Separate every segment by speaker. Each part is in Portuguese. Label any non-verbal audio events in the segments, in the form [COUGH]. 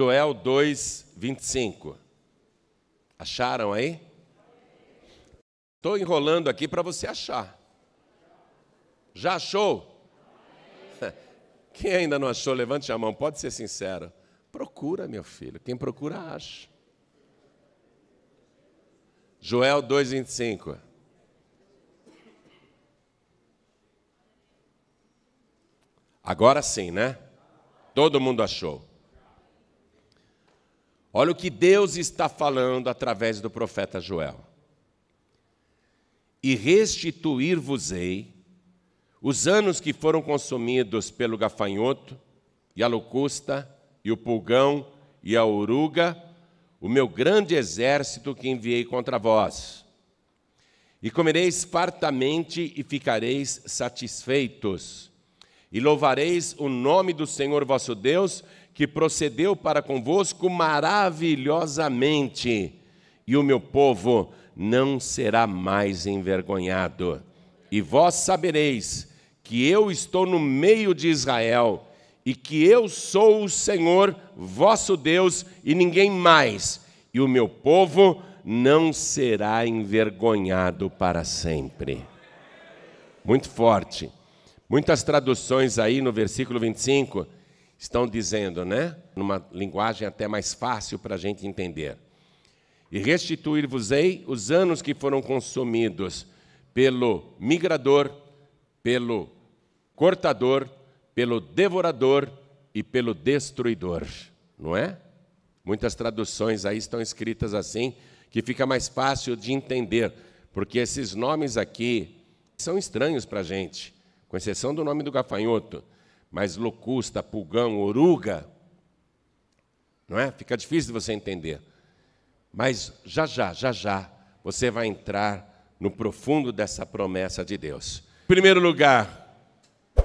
Speaker 1: Joel 2, 25. Acharam aí? Estou enrolando aqui para você achar. Já achou? [LAUGHS] Quem ainda não achou, levante a mão, pode ser sincero. Procura, meu filho, quem procura, acha. Joel 2, 25. Agora sim, né? Todo mundo achou. Olha o que Deus está falando através do profeta Joel. E restituir-vos-ei os anos que foram consumidos pelo gafanhoto, e a locusta, e o pulgão, e a oruga, o meu grande exército que enviei contra vós. E comereis fartamente e ficareis satisfeitos, e louvareis o nome do Senhor vosso Deus, que procedeu para convosco maravilhosamente, e o meu povo não será mais envergonhado. E vós sabereis que eu estou no meio de Israel e que eu sou o Senhor vosso Deus e ninguém mais, e o meu povo não será envergonhado para sempre. Muito forte. Muitas traduções aí no versículo 25 estão dizendo, né? Numa linguagem até mais fácil para a gente entender. E restituir-vos-ei os anos que foram consumidos pelo migrador, pelo cortador, pelo devorador e pelo destruidor, não é? Muitas traduções aí estão escritas assim, que fica mais fácil de entender, porque esses nomes aqui são estranhos para a gente, com exceção do nome do gafanhoto mas locusta, pulgão, oruga, não é? Fica difícil de você entender. Mas já já, já já, você vai entrar no profundo dessa promessa de Deus. Em primeiro lugar,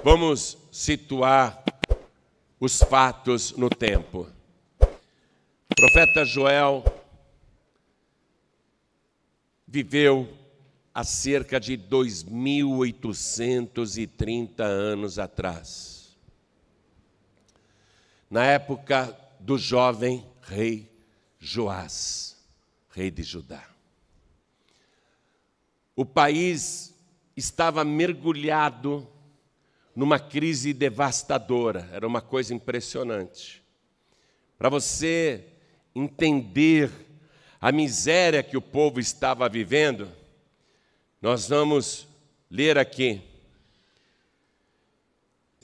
Speaker 1: vamos situar os fatos no tempo. O profeta Joel viveu há cerca de 2.830 anos atrás na época do jovem rei Joás, rei de Judá. O país estava mergulhado numa crise devastadora, era uma coisa impressionante. Para você entender a miséria que o povo estava vivendo, nós vamos ler aqui,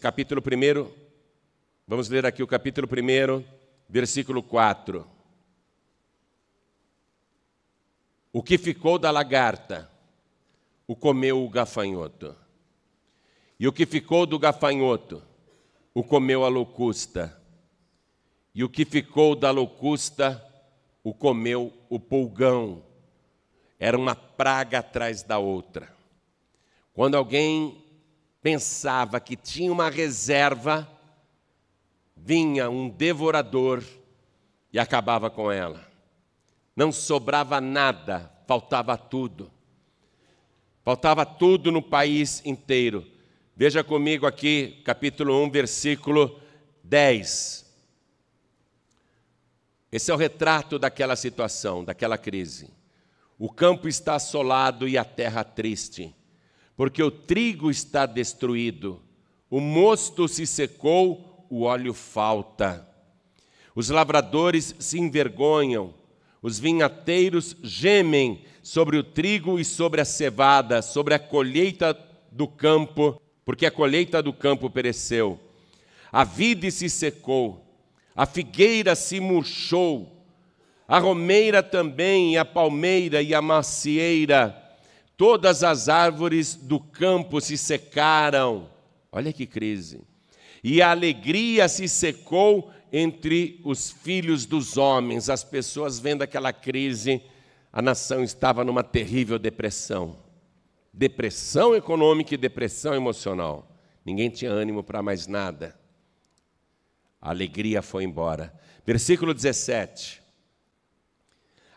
Speaker 1: capítulo 1, Vamos ler aqui o capítulo 1, versículo 4. O que ficou da lagarta, o comeu o gafanhoto. E o que ficou do gafanhoto, o comeu a locusta. E o que ficou da locusta, o comeu o polgão. Era uma praga atrás da outra. Quando alguém pensava que tinha uma reserva, vinha um devorador e acabava com ela. Não sobrava nada, faltava tudo. Faltava tudo no país inteiro. Veja comigo aqui, capítulo 1, versículo 10. Esse é o retrato daquela situação, daquela crise. O campo está assolado e a terra triste, porque o trigo está destruído, o mosto se secou, o óleo falta. Os lavradores se envergonham, os vinhateiros gemem sobre o trigo e sobre a cevada, sobre a colheita do campo, porque a colheita do campo pereceu. A vide se secou, a figueira se murchou, a romeira também, a palmeira e a macieira. Todas as árvores do campo se secaram. Olha que crise e a alegria se secou entre os filhos dos homens. As pessoas vendo aquela crise, a nação estava numa terrível depressão. Depressão econômica e depressão emocional. Ninguém tinha ânimo para mais nada. A alegria foi embora. Versículo 17.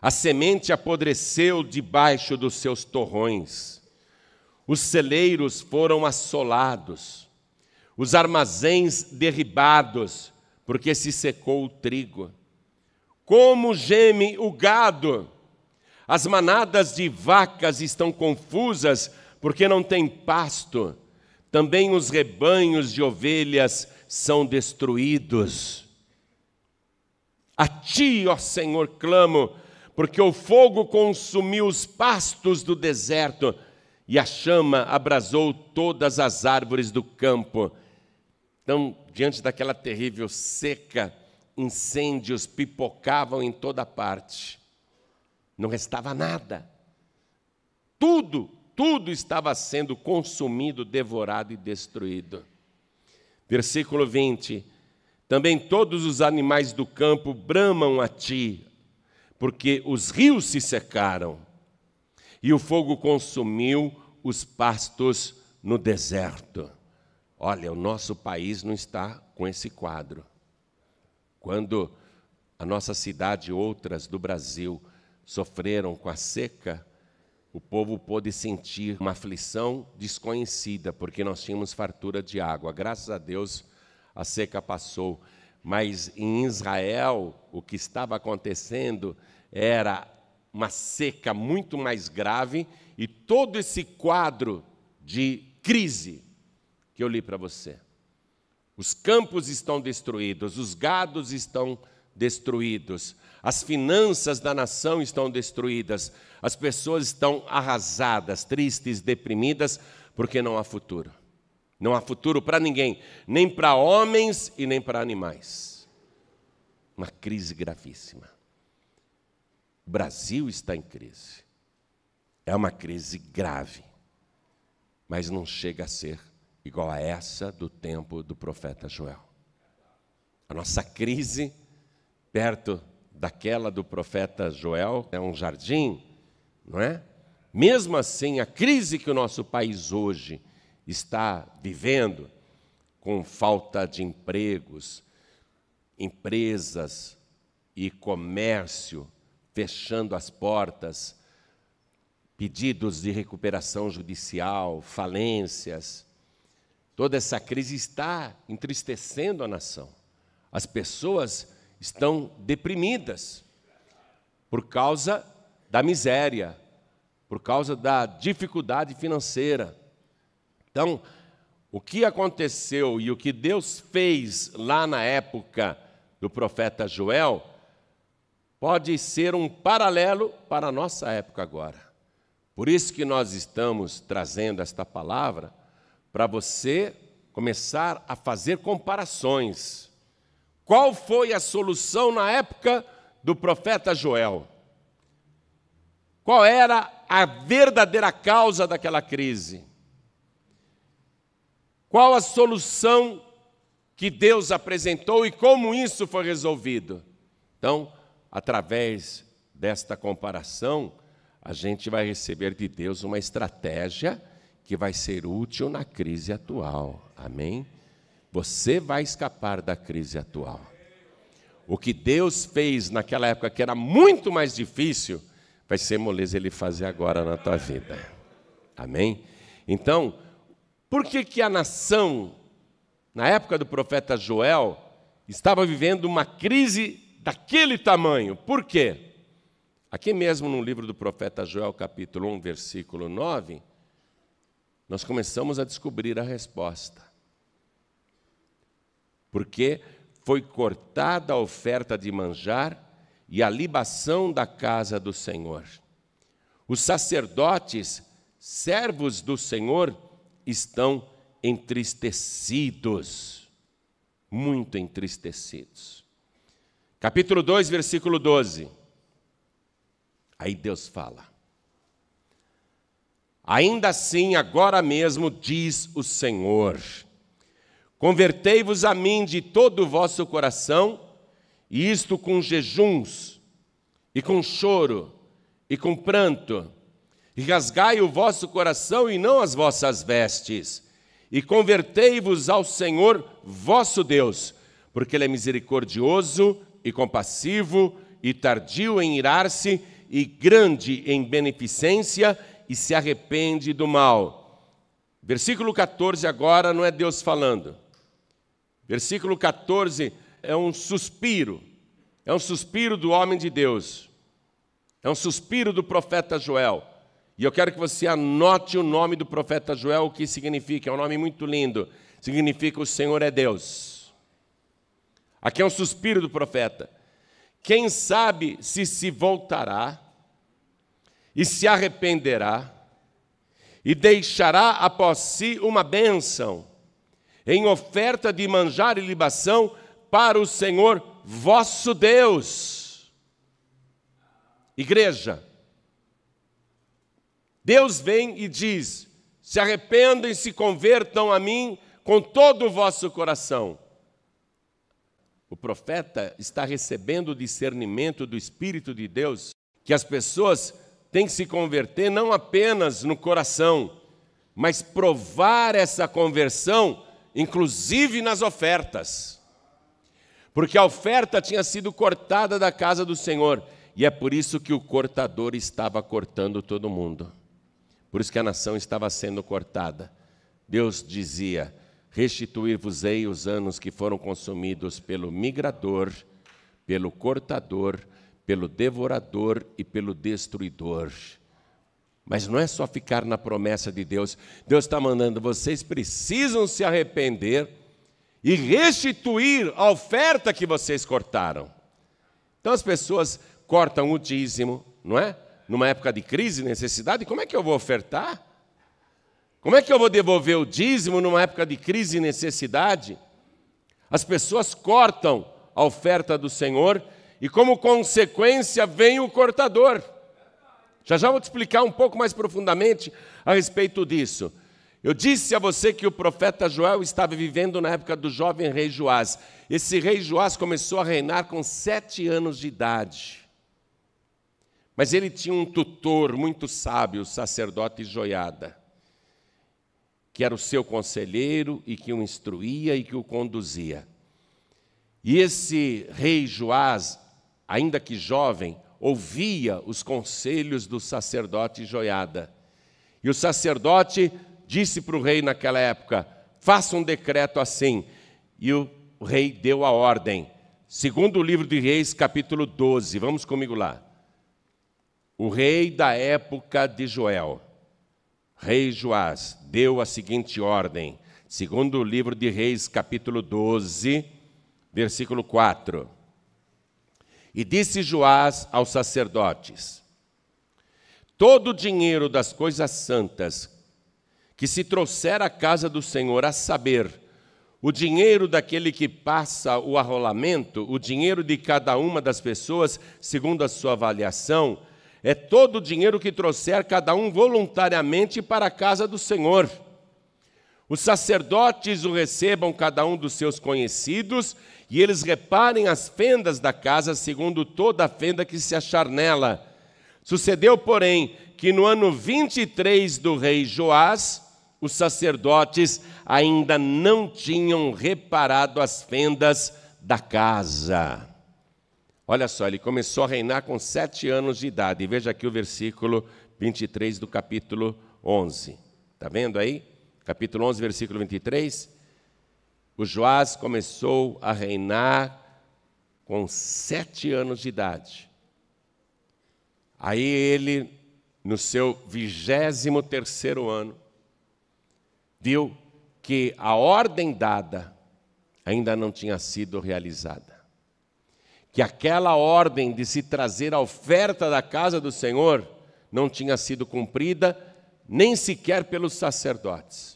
Speaker 1: A semente apodreceu debaixo dos seus torrões. Os celeiros foram assolados os armazéns derribados, porque se secou o trigo. Como geme o gado! As manadas de vacas estão confusas, porque não tem pasto. Também os rebanhos de ovelhas são destruídos. A ti, ó Senhor, clamo, porque o fogo consumiu os pastos do deserto e a chama abrasou todas as árvores do campo. Então, diante daquela terrível seca, incêndios pipocavam em toda parte. Não restava nada. Tudo, tudo estava sendo consumido, devorado e destruído. Versículo 20: Também todos os animais do campo bramam a ti, porque os rios se secaram e o fogo consumiu os pastos no deserto. Olha, o nosso país não está com esse quadro. Quando a nossa cidade e outras do Brasil sofreram com a seca, o povo pôde sentir uma aflição desconhecida, porque nós tínhamos fartura de água. Graças a Deus, a seca passou. Mas em Israel, o que estava acontecendo era uma seca muito mais grave e todo esse quadro de crise que eu li para você. Os campos estão destruídos, os gados estão destruídos, as finanças da nação estão destruídas, as pessoas estão arrasadas, tristes, deprimidas, porque não há futuro. Não há futuro para ninguém, nem para homens e nem para animais. Uma crise gravíssima. O Brasil está em crise. É uma crise grave, mas não chega a ser igual a essa do tempo do profeta Joel. A nossa crise, perto daquela do profeta Joel, é um jardim, não é? Mesmo assim, a crise que o nosso país hoje está vivendo, com falta de empregos, empresas e comércio fechando as portas, pedidos de recuperação judicial, falências, Toda essa crise está entristecendo a nação. As pessoas estão deprimidas por causa da miséria, por causa da dificuldade financeira. Então, o que aconteceu e o que Deus fez lá na época do profeta Joel pode ser um paralelo para a nossa época agora. Por isso que nós estamos trazendo esta palavra para você começar a fazer comparações. Qual foi a solução na época do profeta Joel? Qual era a verdadeira causa daquela crise? Qual a solução que Deus apresentou e como isso foi resolvido? Então, através desta comparação, a gente vai receber de Deus uma estratégia que vai ser útil na crise atual. Amém? Você vai escapar da crise atual. O que Deus fez naquela época que era muito mais difícil, vai ser moleza ele fazer agora na tua vida. Amém? Então, por que, que a nação, na época do profeta Joel, estava vivendo uma crise daquele tamanho? Por quê? Aqui mesmo no livro do profeta Joel, capítulo 1, versículo 9, nós começamos a descobrir a resposta. Porque foi cortada a oferta de manjar e a libação da casa do Senhor. Os sacerdotes, servos do Senhor, estão entristecidos, muito entristecidos. Capítulo 2, versículo 12. Aí Deus fala. Ainda assim, agora mesmo, diz o Senhor: Convertei-vos a mim de todo o vosso coração, e isto com jejuns, e com choro, e com pranto, e rasgai o vosso coração e não as vossas vestes, e convertei-vos ao Senhor vosso Deus, porque Ele é misericordioso e compassivo, e tardio em irar-se, e grande em beneficência, e se arrepende do mal. Versículo 14 agora não é Deus falando. Versículo 14 é um suspiro. É um suspiro do homem de Deus. É um suspiro do profeta Joel. E eu quero que você anote o nome do profeta Joel, o que significa. É um nome muito lindo. Significa o Senhor é Deus. Aqui é um suspiro do profeta. Quem sabe se se voltará e se arrependerá, e deixará após si uma bênção, em oferta de manjar e libação para o Senhor vosso Deus. Igreja, Deus vem e diz: se arrependam e se convertam a mim com todo o vosso coração. O profeta está recebendo o discernimento do Espírito de Deus, que as pessoas tem que se converter não apenas no coração, mas provar essa conversão, inclusive nas ofertas. Porque a oferta tinha sido cortada da casa do Senhor, e é por isso que o cortador estava cortando todo mundo. Por isso que a nação estava sendo cortada. Deus dizia: Restituir-vos-ei os anos que foram consumidos pelo migrador, pelo cortador, pelo devorador e pelo destruidor. Mas não é só ficar na promessa de Deus. Deus está mandando, vocês precisam se arrepender e restituir a oferta que vocês cortaram. Então as pessoas cortam o dízimo, não é? Numa época de crise, necessidade, como é que eu vou ofertar? Como é que eu vou devolver o dízimo numa época de crise e necessidade? As pessoas cortam a oferta do Senhor e como consequência vem o cortador. Já já vou te explicar um pouco mais profundamente a respeito disso. Eu disse a você que o profeta Joel estava vivendo na época do jovem rei Joás. Esse rei Joás começou a reinar com sete anos de idade. Mas ele tinha um tutor muito sábio, o sacerdote Joiada, que era o seu conselheiro e que o instruía e que o conduzia. E esse rei Joás ainda que jovem, ouvia os conselhos do sacerdote Joiada. E o sacerdote disse para o rei naquela época: faça um decreto assim. E o rei deu a ordem. Segundo o livro de Reis, capítulo 12, vamos comigo lá. O rei da época de Joel, rei Joás, deu a seguinte ordem, segundo o livro de Reis, capítulo 12, versículo 4. E disse Joás aos sacerdotes: Todo o dinheiro das coisas santas que se trouxer à casa do Senhor, a saber, o dinheiro daquele que passa o arrolamento, o dinheiro de cada uma das pessoas, segundo a sua avaliação, é todo o dinheiro que trouxer cada um voluntariamente para a casa do Senhor. Os sacerdotes o recebam, cada um dos seus conhecidos, e eles reparem as fendas da casa, segundo toda a fenda que se achar nela. Sucedeu, porém, que no ano 23 do rei Joás, os sacerdotes ainda não tinham reparado as fendas da casa. Olha só, ele começou a reinar com sete anos de idade. E veja aqui o versículo 23 do capítulo 11. Está vendo aí? Capítulo 11, versículo 23. O Joás começou a reinar com sete anos de idade. Aí ele, no seu vigésimo terceiro ano, viu que a ordem dada ainda não tinha sido realizada. Que aquela ordem de se trazer a oferta da casa do Senhor não tinha sido cumprida, nem sequer pelos sacerdotes.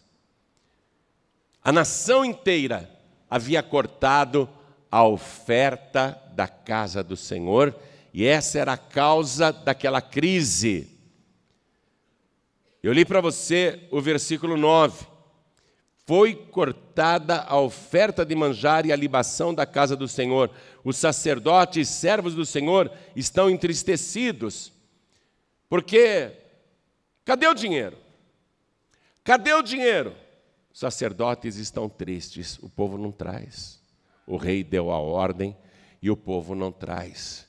Speaker 1: A nação inteira havia cortado a oferta da casa do Senhor, e essa era a causa daquela crise. Eu li para você o versículo 9. Foi cortada a oferta de manjar e a libação da casa do Senhor. Os sacerdotes e servos do Senhor estão entristecidos, porque cadê o dinheiro? Cadê o dinheiro? Os sacerdotes estão tristes, o povo não traz. O rei deu a ordem e o povo não traz.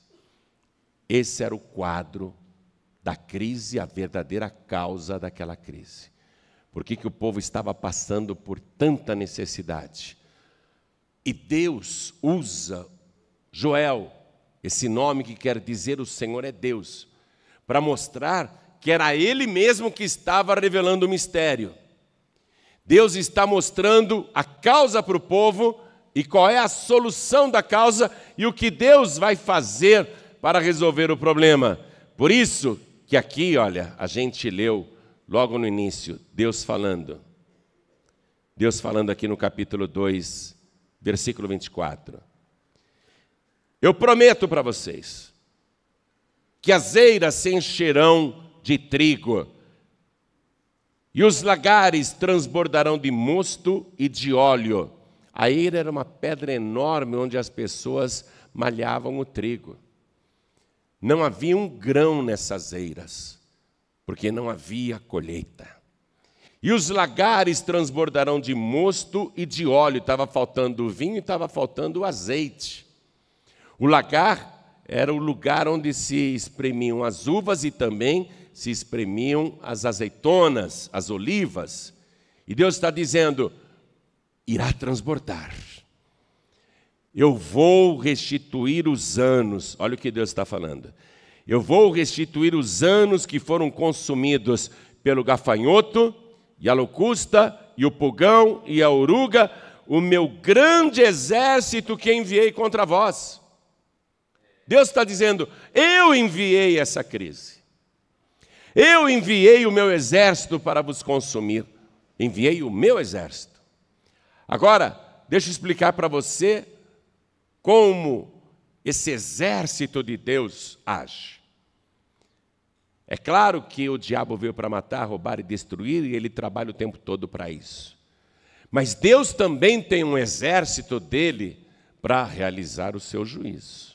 Speaker 1: Esse era o quadro da crise, a verdadeira causa daquela crise. Por que, que o povo estava passando por tanta necessidade? E Deus usa Joel, esse nome que quer dizer o Senhor é Deus, para mostrar que era Ele mesmo que estava revelando o mistério. Deus está mostrando a causa para o povo e qual é a solução da causa e o que Deus vai fazer para resolver o problema. Por isso que aqui, olha, a gente leu logo no início Deus falando. Deus falando aqui no capítulo 2, versículo 24. Eu prometo para vocês que as eiras se encherão de trigo e os lagares transbordarão de mosto e de óleo. A eira era uma pedra enorme onde as pessoas malhavam o trigo. Não havia um grão nessas eiras, porque não havia colheita. E os lagares transbordarão de mosto e de óleo. Estava faltando o vinho e estava faltando o azeite. O lagar era o lugar onde se espremiam as uvas e também se espremiam as azeitonas, as olivas. E Deus está dizendo: irá transbordar. Eu vou restituir os anos. Olha o que Deus está falando. Eu vou restituir os anos que foram consumidos pelo gafanhoto, e a locusta, e o pulgão, e a oruga, o meu grande exército que enviei contra vós. Deus está dizendo: eu enviei essa crise. Eu enviei o meu exército para vos consumir. Enviei o meu exército. Agora, deixa eu explicar para você como esse exército de Deus age. É claro que o diabo veio para matar, roubar e destruir, e ele trabalha o tempo todo para isso. Mas Deus também tem um exército dele para realizar o seu juízo.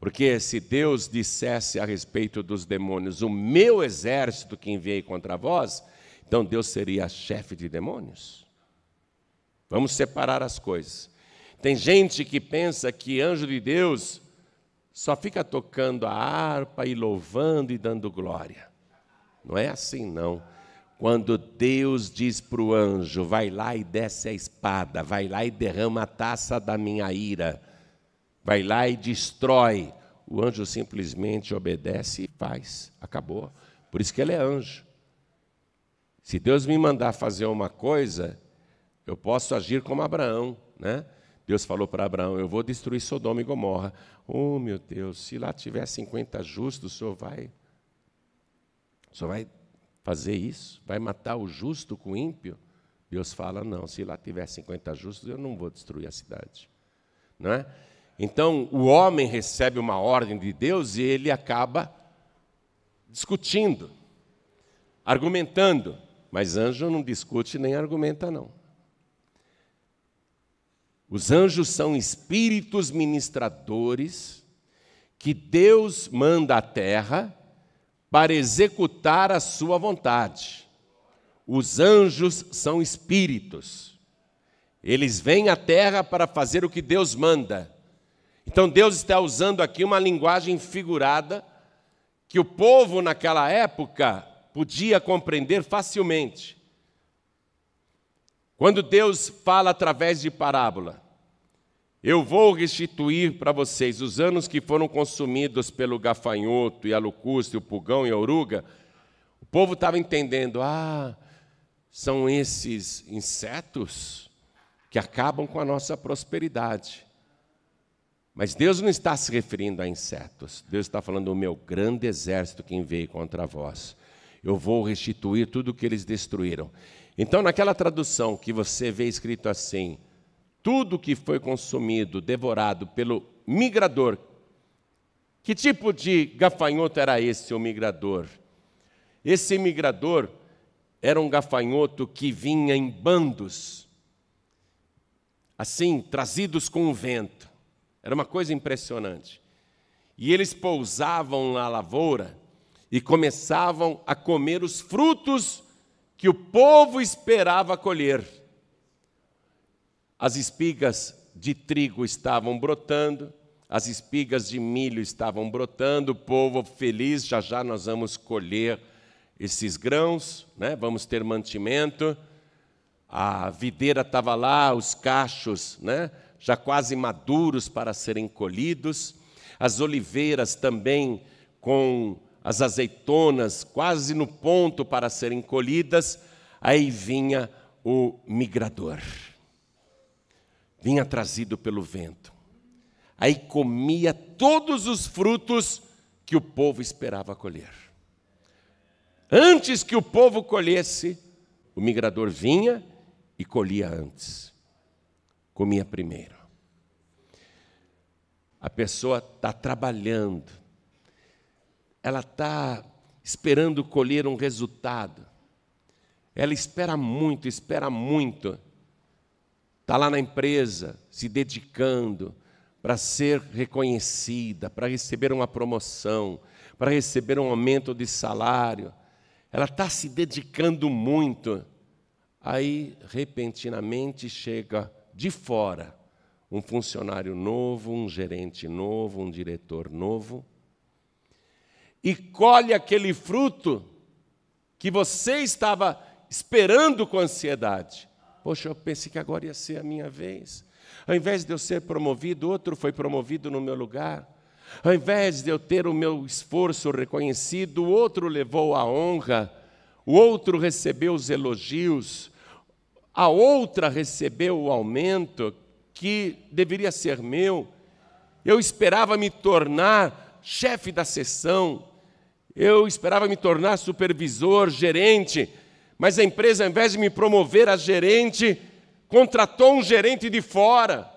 Speaker 1: Porque se Deus dissesse a respeito dos demônios, o meu exército que enviei contra vós, então Deus seria chefe de demônios. Vamos separar as coisas. Tem gente que pensa que anjo de Deus só fica tocando a harpa e louvando e dando glória. Não é assim, não. Quando Deus diz para o anjo: vai lá e desce a espada, vai lá e derrama a taça da minha ira vai lá e destrói. O anjo simplesmente obedece e faz. Acabou. Por isso que ele é anjo. Se Deus me mandar fazer uma coisa, eu posso agir como Abraão, né? Deus falou para Abraão: Eu vou destruir Sodoma e Gomorra. Oh, meu Deus, se lá tiver 50 justos, o senhor vai. O senhor vai fazer isso? Vai matar o justo com o ímpio? Deus fala: Não, se lá tiver 50 justos, eu não vou destruir a cidade. Não é? Então, o homem recebe uma ordem de Deus e ele acaba discutindo, argumentando. Mas anjo não discute nem argumenta, não. Os anjos são espíritos ministradores que Deus manda à terra para executar a sua vontade. Os anjos são espíritos. Eles vêm à terra para fazer o que Deus manda. Então Deus está usando aqui uma linguagem figurada que o povo naquela época podia compreender facilmente. Quando Deus fala através de parábola, eu vou restituir para vocês os anos que foram consumidos pelo gafanhoto e a locustra, o pulgão e a oruga, o povo estava entendendo, ah, são esses insetos que acabam com a nossa prosperidade. Mas Deus não está se referindo a insetos. Deus está falando do meu grande exército que veio contra vós. Eu vou restituir tudo o que eles destruíram. Então, naquela tradução que você vê escrito assim, tudo que foi consumido, devorado pelo migrador. Que tipo de gafanhoto era esse, o migrador? Esse migrador era um gafanhoto que vinha em bandos, assim, trazidos com o vento. Era uma coisa impressionante. E eles pousavam na lavoura e começavam a comer os frutos que o povo esperava colher. As espigas de trigo estavam brotando, as espigas de milho estavam brotando, o povo feliz, já já nós vamos colher esses grãos, né? vamos ter mantimento. A videira estava lá, os cachos, né? já quase maduros para serem colhidos, as oliveiras também com as azeitonas quase no ponto para serem colhidas, aí vinha o migrador. Vinha trazido pelo vento. Aí comia todos os frutos que o povo esperava colher. Antes que o povo colhesse, o migrador vinha e colhia antes comia primeiro. A pessoa está trabalhando, ela está esperando colher um resultado, ela espera muito, espera muito, está lá na empresa se dedicando para ser reconhecida, para receber uma promoção, para receber um aumento de salário, ela está se dedicando muito. Aí, repentinamente, chega de fora um funcionário novo, um gerente novo, um diretor novo, e colhe aquele fruto que você estava esperando com ansiedade. Poxa, eu pensei que agora ia ser a minha vez. Ao invés de eu ser promovido, outro foi promovido no meu lugar. Ao invés de eu ter o meu esforço reconhecido, o outro levou a honra, o outro recebeu os elogios, a outra recebeu o aumento que deveria ser meu, eu esperava me tornar chefe da sessão, eu esperava me tornar supervisor, gerente, mas a empresa, ao invés de me promover a gerente, contratou um gerente de fora.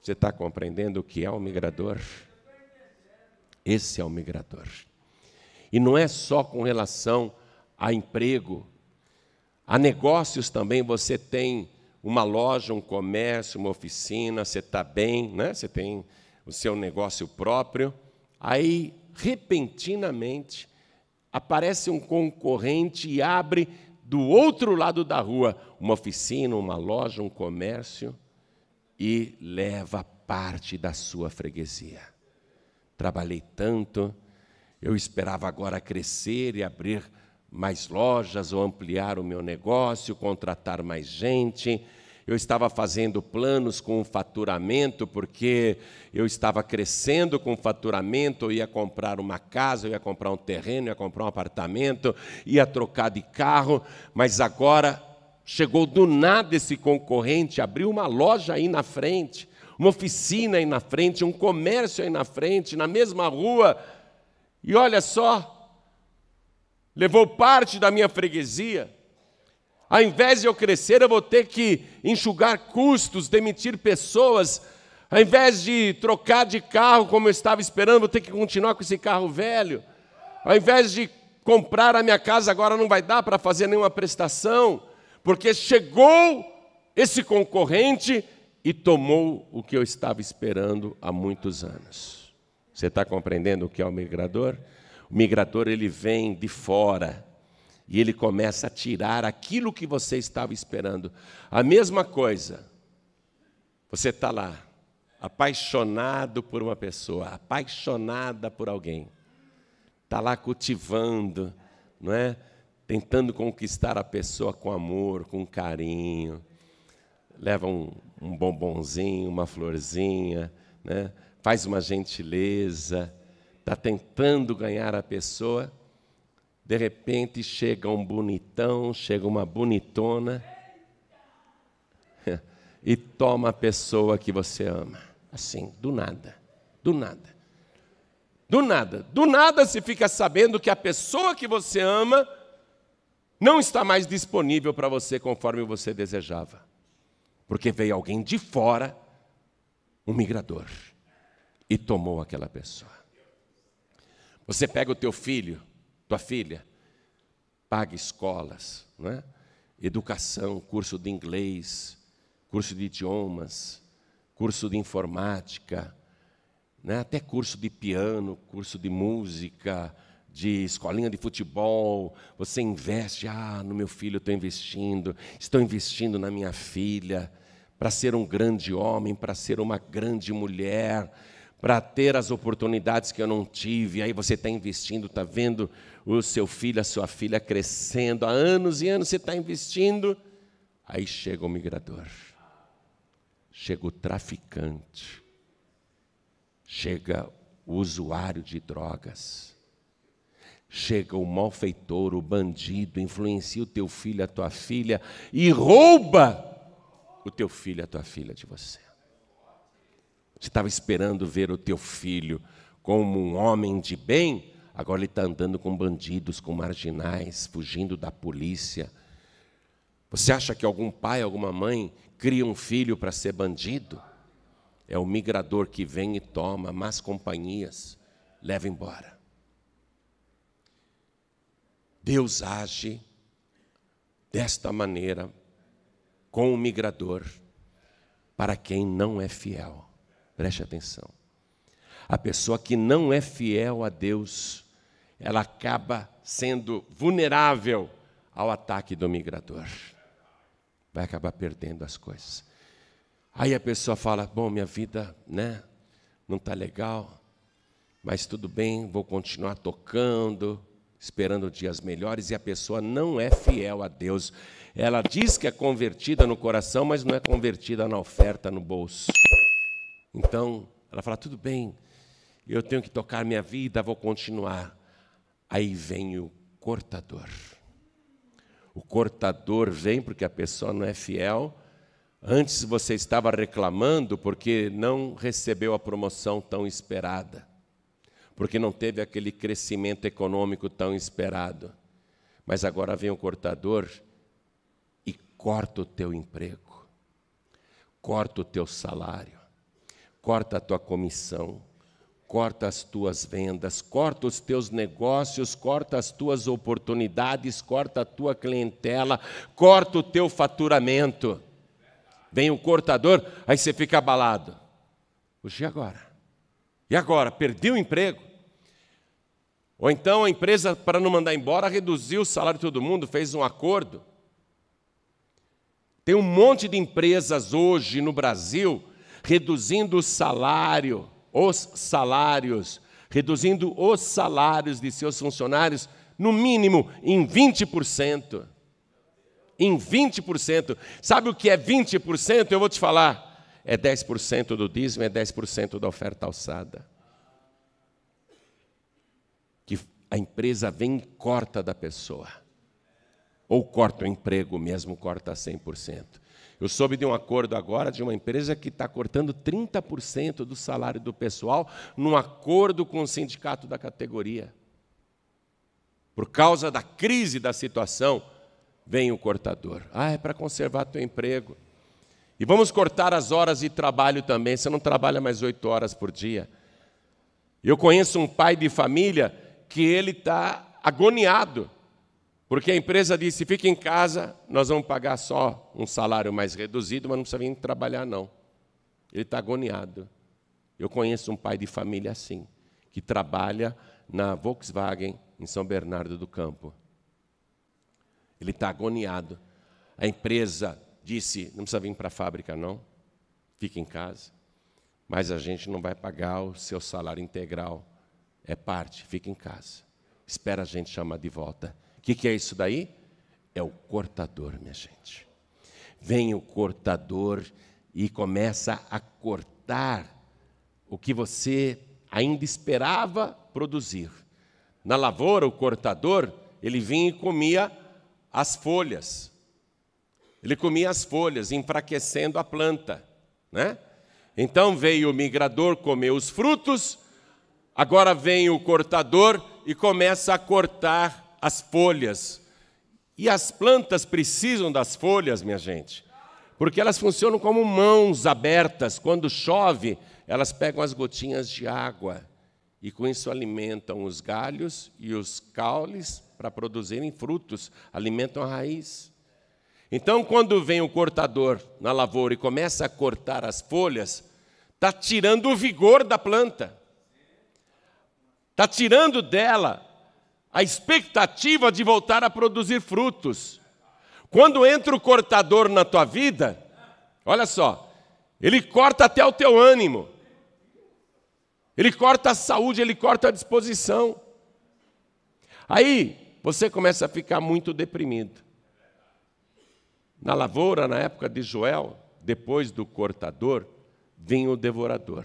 Speaker 1: Você está compreendendo o que é o migrador? Esse é o migrador. E não é só com relação a emprego, Há negócios também, você tem uma loja, um comércio, uma oficina, você está bem, né? você tem o seu negócio próprio. Aí, repentinamente, aparece um concorrente e abre do outro lado da rua uma oficina, uma loja, um comércio e leva parte da sua freguesia. Trabalhei tanto, eu esperava agora crescer e abrir mais lojas ou ampliar o meu negócio, contratar mais gente. Eu estava fazendo planos com o faturamento, porque eu estava crescendo com o faturamento, eu ia comprar uma casa, eu ia comprar um terreno, eu ia comprar um apartamento, ia trocar de carro, mas agora chegou do nada esse concorrente, abriu uma loja aí na frente, uma oficina aí na frente, um comércio aí na frente, na mesma rua. E olha só, levou parte da minha freguesia. Ao invés de eu crescer, eu vou ter que enxugar custos, demitir pessoas. Ao invés de trocar de carro como eu estava esperando, vou ter que continuar com esse carro velho. Ao invés de comprar a minha casa, agora não vai dar para fazer nenhuma prestação, porque chegou esse concorrente e tomou o que eu estava esperando há muitos anos. Você está compreendendo o que é o migrador? migrador ele vem de fora e ele começa a tirar aquilo que você estava esperando. A mesma coisa, você está lá, apaixonado por uma pessoa, apaixonada por alguém, está lá cultivando, não é? Tentando conquistar a pessoa com amor, com carinho. Leva um, um bombonzinho, uma florzinha, né? faz uma gentileza está tentando ganhar a pessoa. De repente chega um bonitão, chega uma bonitona [LAUGHS] e toma a pessoa que você ama. Assim, do nada, do nada. Do nada, do nada se fica sabendo que a pessoa que você ama não está mais disponível para você conforme você desejava. Porque veio alguém de fora, um migrador, e tomou aquela pessoa. Você pega o teu filho, tua filha, paga escolas, né? educação, curso de inglês, curso de idiomas, curso de informática, né? até curso de piano, curso de música, de escolinha de futebol, você investe, ah, no meu filho estou investindo, estou investindo na minha filha, para ser um grande homem, para ser uma grande mulher, para ter as oportunidades que eu não tive. Aí você está investindo, está vendo o seu filho, a sua filha crescendo. Há anos e anos você está investindo. Aí chega o migrador, chega o traficante, chega o usuário de drogas, chega o malfeitor, o bandido, influencia o teu filho, a tua filha e rouba o teu filho, a tua filha de você estava esperando ver o teu filho como um homem de bem, agora ele está andando com bandidos, com marginais, fugindo da polícia. Você acha que algum pai, alguma mãe cria um filho para ser bandido? É o migrador que vem e toma, más companhias, leva embora. Deus age desta maneira com o migrador para quem não é fiel. Preste atenção. A pessoa que não é fiel a Deus, ela acaba sendo vulnerável ao ataque do migrador. Vai acabar perdendo as coisas. Aí a pessoa fala: "Bom, minha vida, né, não está legal, mas tudo bem, vou continuar tocando, esperando dias melhores", e a pessoa não é fiel a Deus. Ela diz que é convertida no coração, mas não é convertida na oferta no bolso. Então, ela fala: tudo bem, eu tenho que tocar minha vida, vou continuar. Aí vem o cortador. O cortador vem porque a pessoa não é fiel. Antes você estava reclamando porque não recebeu a promoção tão esperada, porque não teve aquele crescimento econômico tão esperado. Mas agora vem o cortador e corta o teu emprego, corta o teu salário, corta a tua comissão, corta as tuas vendas, corta os teus negócios, corta as tuas oportunidades, corta a tua clientela, corta o teu faturamento. Vem o cortador, aí você fica abalado. hoje e agora? E agora? Perdi o emprego? Ou então a empresa, para não mandar embora, reduziu o salário de todo mundo, fez um acordo. Tem um monte de empresas hoje no Brasil reduzindo o salário, os salários, reduzindo os salários de seus funcionários, no mínimo em 20%. Em 20%. Sabe o que é 20%? Eu vou te falar. É 10% do dízimo, é 10% da oferta alçada. Que a empresa vem e corta da pessoa. Ou corta o emprego mesmo, corta 100%. Eu soube de um acordo agora de uma empresa que está cortando 30% do salário do pessoal num acordo com o sindicato da categoria. Por causa da crise da situação, vem o cortador. Ah, é para conservar teu emprego. E vamos cortar as horas de trabalho também. Você não trabalha mais oito horas por dia. Eu conheço um pai de família que ele está agoniado porque a empresa disse: fica em casa, nós vamos pagar só um salário mais reduzido, mas não precisa vir trabalhar, não. Ele está agoniado. Eu conheço um pai de família assim, que trabalha na Volkswagen em São Bernardo do Campo. Ele está agoniado. A empresa disse: não precisa vir para a fábrica, não, fica em casa. Mas a gente não vai pagar o seu salário integral, é parte, fica em casa. Espera a gente chamar de volta que, que é isso daí? É o cortador, minha gente. Vem o cortador e começa a cortar o que você ainda esperava produzir. Na lavoura, o cortador, ele vinha e comia as folhas. Ele comia as folhas, enfraquecendo a planta, né? Então veio o migrador comer os frutos, agora vem o cortador e começa a cortar as folhas. E as plantas precisam das folhas, minha gente, porque elas funcionam como mãos abertas. Quando chove, elas pegam as gotinhas de água e com isso alimentam os galhos e os caules para produzirem frutos, alimentam a raiz. Então, quando vem o cortador na lavoura e começa a cortar as folhas, está tirando o vigor da planta, está tirando dela a expectativa de voltar a produzir frutos. Quando entra o cortador na tua vida, olha só, ele corta até o teu ânimo, ele corta a saúde, ele corta a disposição. Aí você começa a ficar muito deprimido. Na lavoura, na época de Joel, depois do cortador, vinha o devorador.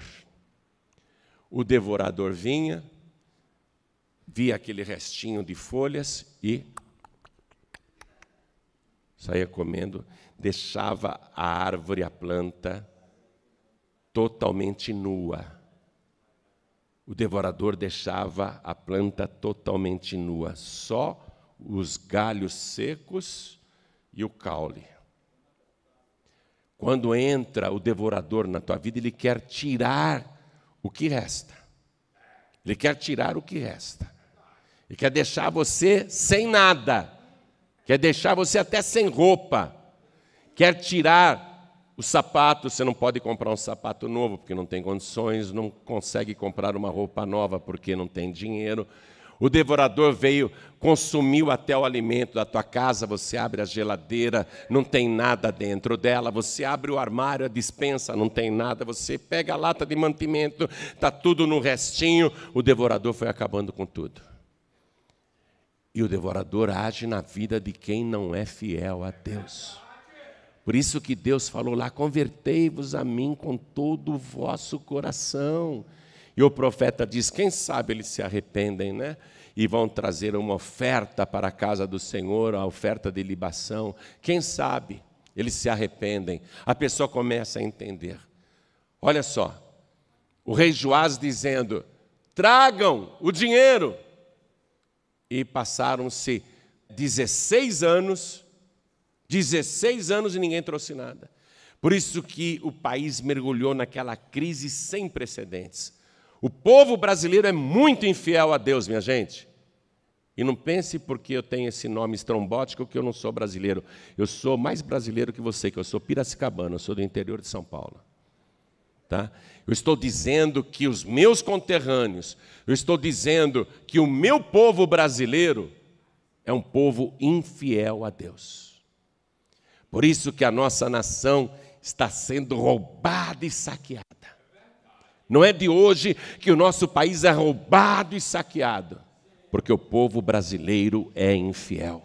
Speaker 1: O devorador vinha, via aquele restinho de folhas e saía comendo, deixava a árvore, a planta, totalmente nua. O devorador deixava a planta totalmente nua, só os galhos secos e o caule. Quando entra o devorador na tua vida, ele quer tirar o que resta. Ele quer tirar o que resta e quer deixar você sem nada, quer deixar você até sem roupa, quer tirar o sapato, você não pode comprar um sapato novo porque não tem condições, não consegue comprar uma roupa nova porque não tem dinheiro. O devorador veio, consumiu até o alimento da tua casa, você abre a geladeira, não tem nada dentro dela, você abre o armário, a dispensa, não tem nada, você pega a lata de mantimento, está tudo no restinho, o devorador foi acabando com tudo. E o devorador age na vida de quem não é fiel a Deus. Por isso que Deus falou lá: convertei-vos a mim com todo o vosso coração. E o profeta diz: quem sabe eles se arrependem, né? E vão trazer uma oferta para a casa do Senhor, a oferta de libação. Quem sabe eles se arrependem. A pessoa começa a entender. Olha só, o rei Joás dizendo: tragam o dinheiro. E passaram-se 16 anos, 16 anos e ninguém trouxe nada. Por isso que o país mergulhou naquela crise sem precedentes. O povo brasileiro é muito infiel a Deus, minha gente. E não pense porque eu tenho esse nome estrombótico que eu não sou brasileiro. Eu sou mais brasileiro que você, que eu sou piracicabano, eu sou do interior de São Paulo. Tá? Eu estou dizendo que os meus conterrâneos, eu estou dizendo que o meu povo brasileiro é um povo infiel a Deus. Por isso que a nossa nação está sendo roubada e saqueada. Não é de hoje que o nosso país é roubado e saqueado, porque o povo brasileiro é infiel.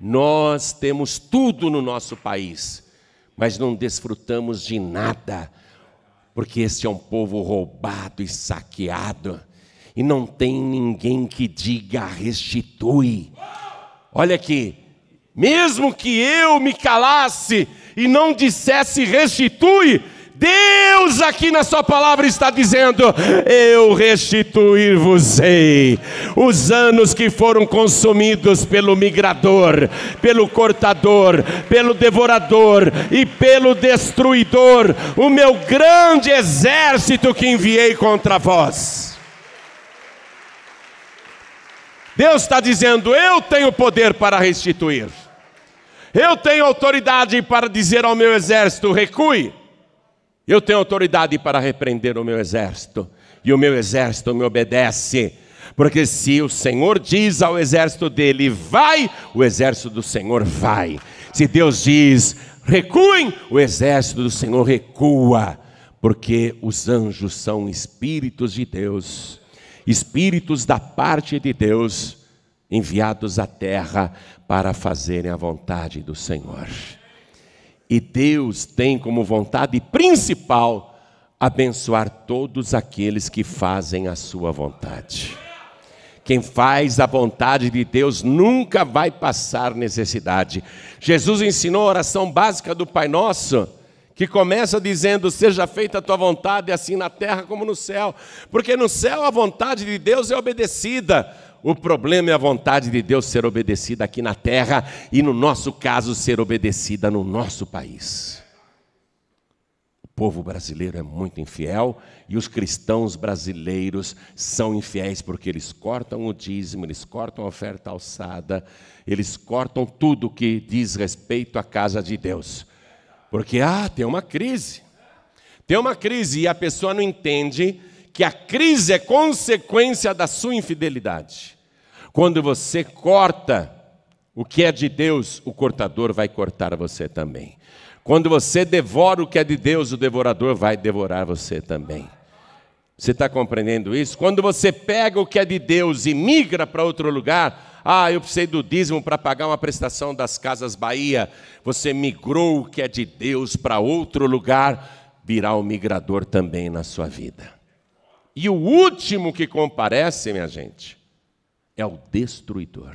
Speaker 1: Nós temos tudo no nosso país, mas não desfrutamos de nada porque esse é um povo roubado e saqueado, e não tem ninguém que diga restitui. Olha aqui, mesmo que eu me calasse e não dissesse restitui, Deus aqui na sua palavra está dizendo: Eu restituir-vos-ei os anos que foram consumidos pelo migrador, pelo cortador, pelo devorador e pelo destruidor, o meu grande exército que enviei contra vós. Deus está dizendo: Eu tenho poder para restituir. Eu tenho autoridade para dizer ao meu exército: recue eu tenho autoridade para repreender o meu exército, e o meu exército me obedece. Porque se o Senhor diz ao exército dele, vai, o exército do Senhor vai. Se Deus diz, recuem, o exército do Senhor recua. Porque os anjos são espíritos de Deus, espíritos da parte de Deus, enviados à terra para fazerem a vontade do Senhor. E Deus tem como vontade principal abençoar todos aqueles que fazem a sua vontade. Quem faz a vontade de Deus nunca vai passar necessidade. Jesus ensinou a oração básica do Pai Nosso, que começa dizendo: Seja feita a tua vontade, assim na terra como no céu. Porque no céu a vontade de Deus é obedecida o problema é a vontade de Deus ser obedecida aqui na terra e, no nosso caso, ser obedecida no nosso país. O povo brasileiro é muito infiel e os cristãos brasileiros são infiéis porque eles cortam o dízimo, eles cortam a oferta alçada, eles cortam tudo que diz respeito à casa de Deus. Porque, ah, tem uma crise. Tem uma crise e a pessoa não entende que a crise é consequência da sua infidelidade. Quando você corta o que é de Deus, o cortador vai cortar você também. Quando você devora o que é de Deus, o devorador vai devorar você também. Você está compreendendo isso? Quando você pega o que é de Deus e migra para outro lugar, ah, eu precisei do dízimo para pagar uma prestação das Casas Bahia, você migrou o que é de Deus para outro lugar, virá o um migrador também na sua vida. E o último que comparece, minha gente, é o destruidor.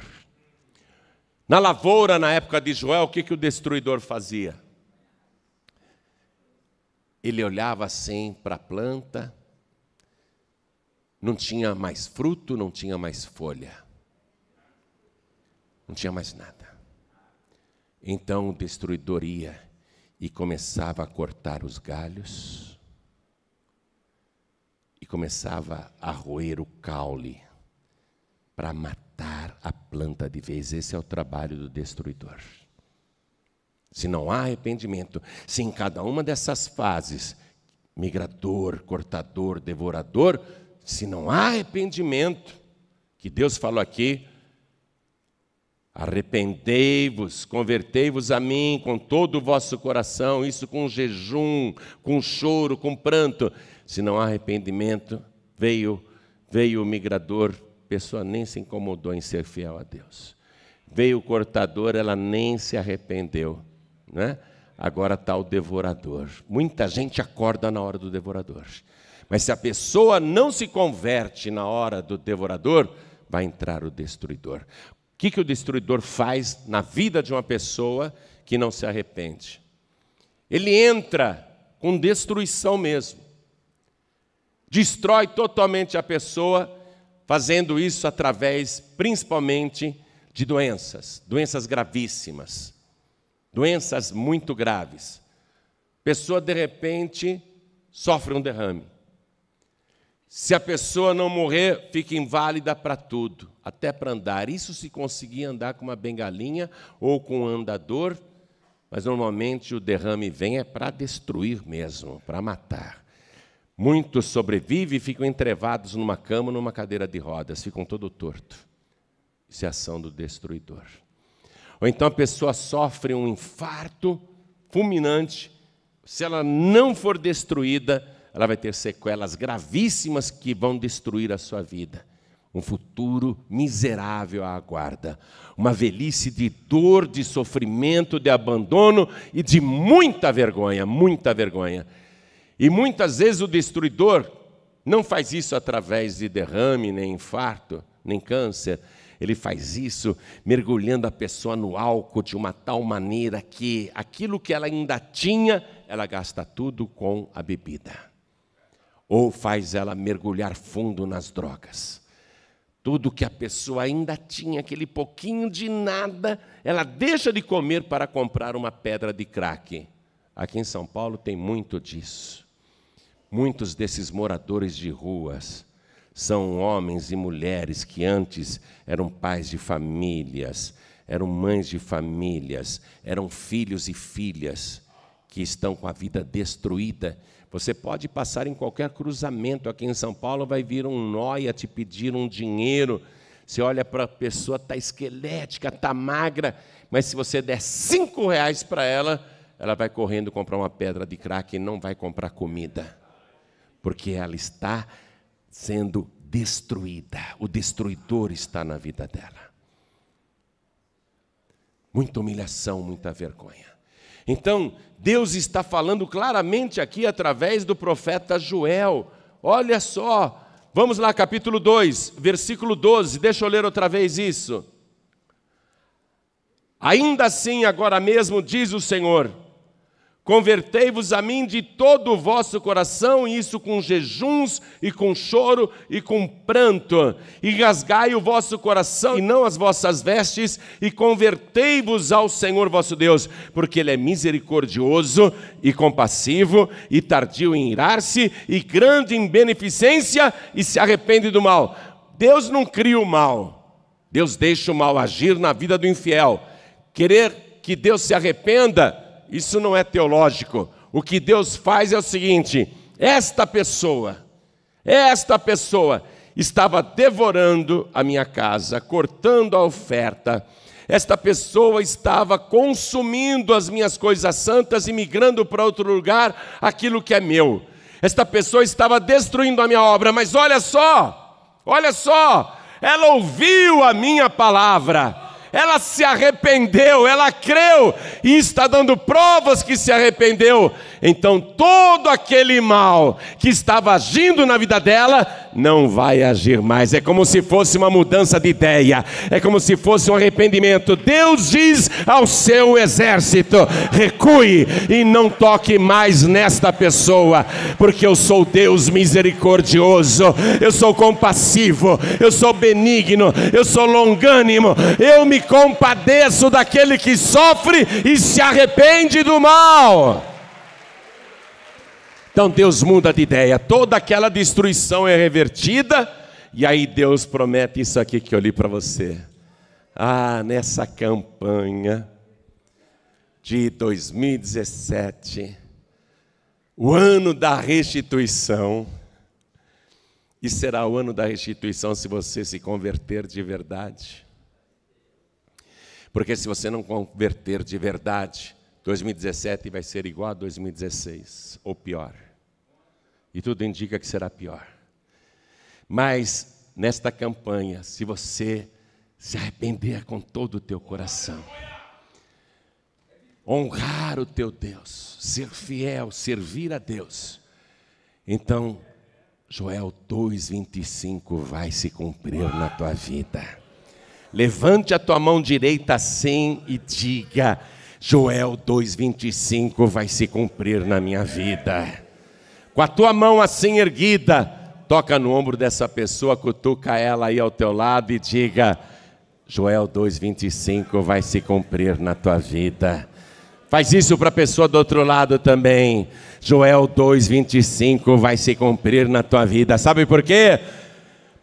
Speaker 1: Na lavoura, na época de Joel, o que, que o destruidor fazia? Ele olhava assim para a planta, não tinha mais fruto, não tinha mais folha, não tinha mais nada. Então o destruidor ia e começava a cortar os galhos começava a roer o caule para matar a planta de vez. Esse é o trabalho do destruidor. Se não há arrependimento, se em cada uma dessas fases, migrador, cortador, devorador, se não há arrependimento, que Deus falou aqui, Arrependei-vos, convertei-vos a mim com todo o vosso coração, isso com jejum, com choro, com pranto se não há arrependimento, veio, veio o migrador, a pessoa nem se incomodou em ser fiel a Deus. Veio o cortador, ela nem se arrependeu, né? Agora está o devorador. Muita gente acorda na hora do devorador. Mas se a pessoa não se converte na hora do devorador, vai entrar o destruidor. O que, que o destruidor faz na vida de uma pessoa que não se arrepende? Ele entra com destruição mesmo destrói totalmente a pessoa, fazendo isso através principalmente de doenças, doenças gravíssimas, doenças muito graves. Pessoa de repente sofre um derrame. Se a pessoa não morrer, fica inválida para tudo, até para andar. Isso se conseguir andar com uma bengalinha ou com um andador, mas normalmente o derrame vem é para destruir mesmo, para matar. Muitos sobrevivem e ficam entrevados numa cama, numa cadeira de rodas, ficam todo torto. Isso é ação do destruidor. Ou então a pessoa sofre um infarto fulminante, se ela não for destruída, ela vai ter sequelas gravíssimas que vão destruir a sua vida. Um futuro miserável a aguarda. Uma velhice de dor, de sofrimento, de abandono e de muita vergonha, muita vergonha. E muitas vezes o destruidor não faz isso através de derrame, nem infarto, nem câncer. Ele faz isso mergulhando a pessoa no álcool de uma tal maneira que aquilo que ela ainda tinha, ela gasta tudo com a bebida. Ou faz ela mergulhar fundo nas drogas. Tudo que a pessoa ainda tinha, aquele pouquinho de nada, ela deixa de comer para comprar uma pedra de crack. Aqui em São Paulo tem muito disso. Muitos desses moradores de ruas são homens e mulheres que antes eram pais de famílias, eram mães de famílias, eram filhos e filhas que estão com a vida destruída. Você pode passar em qualquer cruzamento aqui em São Paulo, vai vir um nóia te pedir um dinheiro. Você olha para a pessoa, está esquelética, está magra, mas se você der cinco reais para ela, ela vai correndo comprar uma pedra de crack e não vai comprar comida porque ela está sendo destruída, o destruidor está na vida dela. Muita humilhação, muita vergonha. Então, Deus está falando claramente aqui através do profeta Joel. Olha só, vamos lá, capítulo 2, versículo 12, deixa eu ler outra vez isso. Ainda assim, agora mesmo, diz o Senhor: Convertei-vos a mim de todo o vosso coração, e isso com jejuns, e com choro, e com pranto. E rasgai o vosso coração, e não as vossas vestes, e convertei-vos ao Senhor vosso Deus, porque Ele é misericordioso e compassivo, e tardio em irar-se, e grande em beneficência, e se arrepende do mal. Deus não cria o mal, Deus deixa o mal agir na vida do infiel. Querer que Deus se arrependa isso não é teológico. O que Deus faz é o seguinte: esta pessoa, esta pessoa estava devorando a minha casa, cortando a oferta. Esta pessoa estava consumindo as minhas coisas santas e migrando para outro lugar aquilo que é meu. Esta pessoa estava destruindo a minha obra, mas olha só, olha só, ela ouviu a minha palavra ela se arrependeu, ela creu e está dando provas que se arrependeu. Então todo aquele mal que estava agindo na vida dela não vai agir mais. É como se fosse uma mudança de ideia, é como se fosse um arrependimento. Deus diz ao seu exército: recue e não toque mais nesta pessoa, porque eu sou Deus misericordioso, eu sou compassivo, eu sou benigno, eu sou longânimo, eu me compadeço daquele que sofre e se arrepende do mal. Então Deus muda de ideia, toda aquela destruição é revertida, e aí Deus promete isso aqui que eu li para você. Ah, nessa campanha de 2017, o ano da restituição, e será o ano da restituição se você se converter de verdade. Porque se você não converter de verdade, 2017 vai ser igual a 2016, ou pior. E tudo indica que será pior. Mas nesta campanha, se você se arrepender com todo o teu coração, honrar o teu Deus, ser fiel, servir a Deus, então Joel 2,25 vai se cumprir na tua vida. Levante a tua mão direita assim e diga: Joel 2,25 vai se cumprir na minha vida com a tua mão assim erguida, toca no ombro dessa pessoa, cutuca ela aí ao teu lado e diga: Joel 2,25 vai se cumprir na tua vida. Faz isso para a pessoa do outro lado também. Joel 2,25 vai se cumprir na tua vida. Sabe por quê?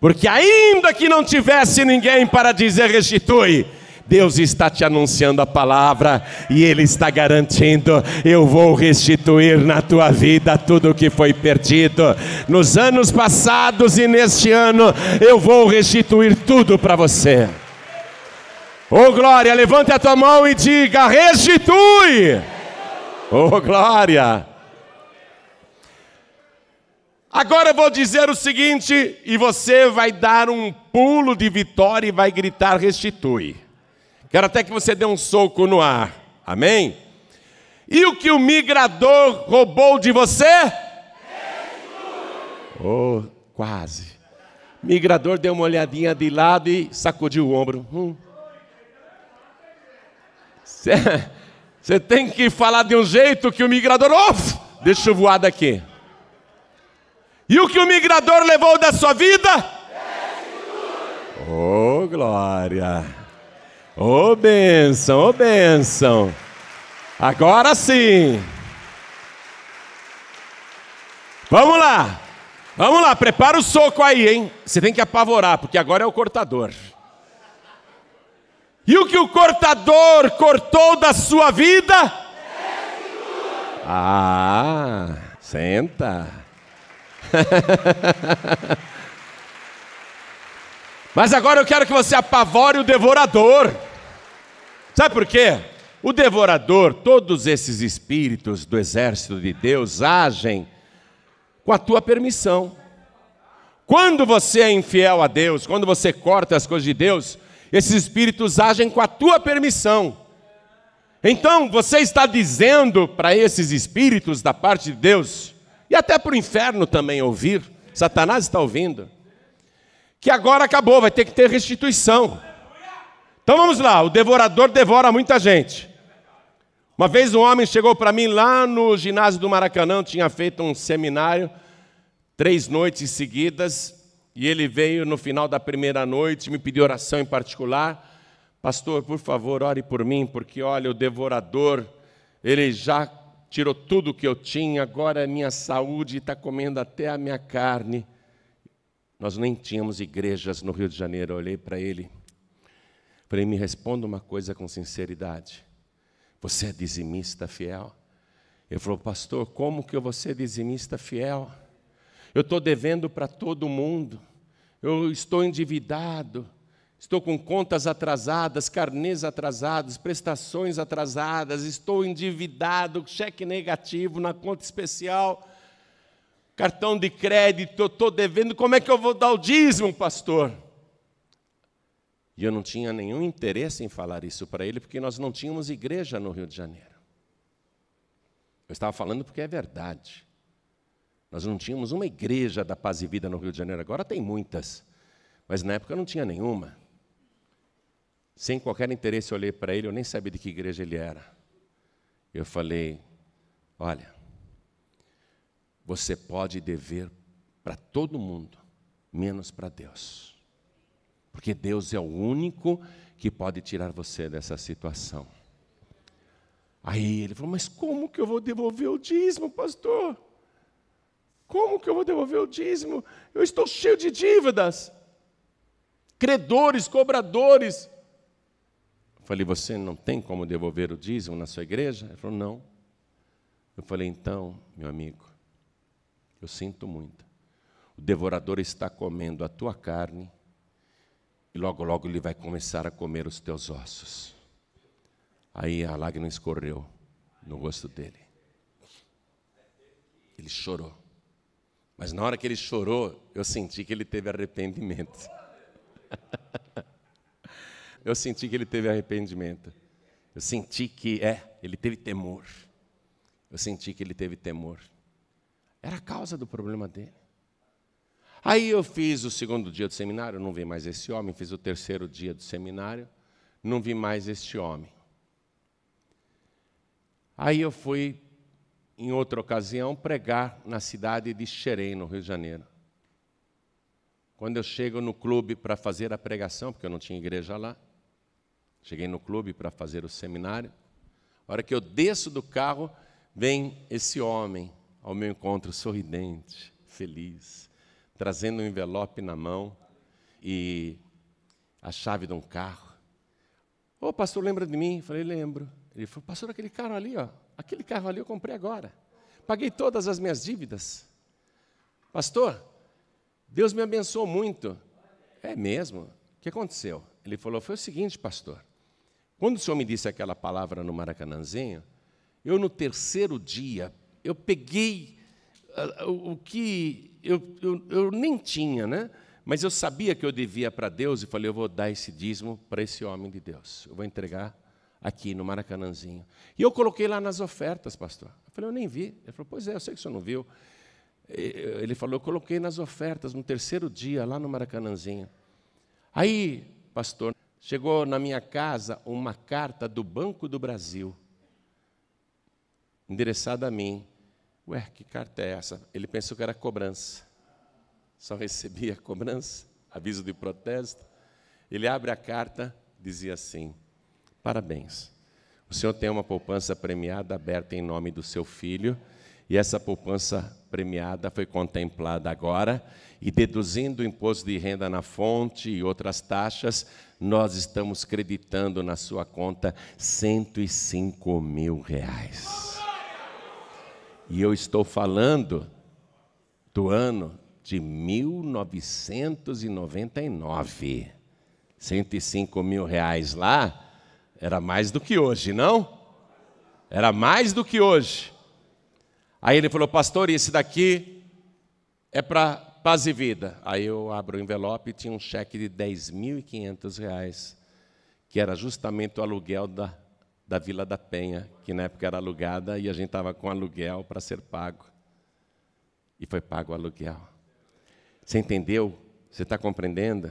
Speaker 1: Porque ainda que não tivesse ninguém para dizer restitui, Deus está te anunciando a palavra e Ele está garantindo: eu vou restituir na tua vida tudo o que foi perdido. Nos anos passados e neste ano, eu vou restituir tudo para você. Oh glória, levante a tua mão e diga: restitui. Oh glória. Agora eu vou dizer o seguinte, e você vai dar um pulo de vitória e vai gritar: restitui. Quero até que você dê um soco no ar. Amém? E o que o migrador roubou de você? Oh, quase. O migrador deu uma olhadinha de lado e sacudiu o ombro. Hum. Você tem que falar de um jeito que o migrador. Oh, deixa eu voar daqui. E o que o migrador levou da sua vida? Oh, glória. Ô oh, benção, ô oh, benção. Agora sim. Vamos lá. Vamos lá, prepara o soco aí, hein? Você tem que apavorar, porque agora é o cortador. E o que o cortador cortou da sua vida? Ah, senta. [LAUGHS] Mas agora eu quero que você apavore o devorador. Sabe por quê? O devorador, todos esses espíritos do exército de Deus agem com a tua permissão. Quando você é infiel a Deus, quando você corta as coisas de Deus, esses espíritos agem com a tua permissão. Então, você está dizendo para esses espíritos da parte de Deus, e até para o inferno também ouvir, Satanás está ouvindo que agora acabou, vai ter que ter restituição. Então vamos lá, o devorador devora muita gente. Uma vez um homem chegou para mim lá no ginásio do Maracanã, tinha feito um seminário, três noites seguidas, e ele veio no final da primeira noite, me pediu oração em particular. Pastor, por favor, ore por mim, porque olha, o devorador, ele já tirou tudo que eu tinha, agora a minha saúde está comendo até a minha carne. Nós nem tínhamos igrejas no Rio de Janeiro. Eu olhei para ele. Falei, me responda uma coisa com sinceridade. Você é dizimista fiel? Ele falou, pastor, como que eu vou ser dizimista fiel? Eu estou devendo para todo mundo. Eu estou endividado. Estou com contas atrasadas, carnês atrasados, prestações atrasadas, estou endividado, cheque negativo na conta especial cartão de crédito, eu estou devendo, como é que eu vou dar o dízimo, pastor? E eu não tinha nenhum interesse em falar isso para ele, porque nós não tínhamos igreja no Rio de Janeiro. Eu estava falando porque é verdade. Nós não tínhamos uma igreja da paz e vida no Rio de Janeiro, agora tem muitas, mas na época não tinha nenhuma. Sem qualquer interesse, eu olhei para ele, eu nem sabia de que igreja ele era. Eu falei: Olha, você pode dever para todo mundo, menos para Deus. Porque Deus é o único que pode tirar você dessa situação. Aí ele falou: Mas como que eu vou devolver o dízimo, pastor? Como que eu vou devolver o dízimo? Eu estou cheio de dívidas. Credores, cobradores. Eu falei: Você não tem como devolver o dízimo na sua igreja? Ele falou: Não. Eu falei: Então, meu amigo, eu sinto muito. O devorador está comendo a tua carne e logo, logo ele vai começar a comer os teus ossos. Aí a lágrima escorreu no rosto dele. Ele chorou. Mas na hora que ele chorou, eu senti que ele teve arrependimento. [LAUGHS] eu senti que ele teve arrependimento. Eu senti que, é, ele teve temor. Eu senti que ele teve temor. Era a causa do problema dele. Aí eu fiz o segundo dia do seminário, não vi mais esse homem, fiz o terceiro dia do seminário, não vi mais este homem. Aí eu fui, em outra ocasião, pregar na cidade de Xerém, no Rio de Janeiro. Quando eu chego no clube para fazer a pregação, porque eu não tinha igreja lá, cheguei no clube para fazer o seminário, a hora que eu desço do carro, vem esse homem ao meu encontro sorridente, feliz, trazendo um envelope na mão e a chave de um carro. Ô, oh, pastor, lembra de mim? Falei, lembro. Ele falou, pastor, aquele carro ali, ó, aquele carro ali eu comprei agora. Paguei todas as minhas dívidas. Pastor, Deus me abençoou muito. É mesmo? O que aconteceu? Ele falou, foi o seguinte, pastor. Quando o senhor me disse aquela palavra no Maracanãzinho, eu no terceiro dia eu peguei ah, ah, o que eu, eu, eu nem tinha, né? Mas eu sabia que eu devia para Deus e falei: eu vou dar esse dízimo para esse homem de Deus. Eu vou entregar aqui no Maracanãzinho. E eu coloquei lá nas ofertas, pastor. Eu falei: eu nem vi. Ele falou: pois é, eu sei que o senhor não viu. Ele falou: eu coloquei nas ofertas no terceiro dia, lá no Maracanãzinho. Aí, pastor, chegou na minha casa uma carta do Banco do Brasil endereçada a mim. Ué, que carta é essa? Ele pensou que era cobrança. Só recebia cobrança, aviso de protesto. Ele abre a carta, dizia assim: Parabéns. O senhor tem uma poupança premiada aberta em nome do seu filho, e essa poupança premiada foi contemplada agora, e deduzindo o imposto de renda na fonte e outras taxas, nós estamos creditando na sua conta 105 mil reais. E eu estou falando do ano de 1999. 105 mil reais lá era mais do que hoje, não? Era mais do que hoje. Aí ele falou, pastor, esse daqui é para paz e vida. Aí eu abro o envelope e tinha um cheque de 10.500 reais, que era justamente o aluguel da da Vila da Penha, que na época era alugada e a gente estava com aluguel para ser pago. E foi pago o aluguel. Você entendeu? Você está compreendendo?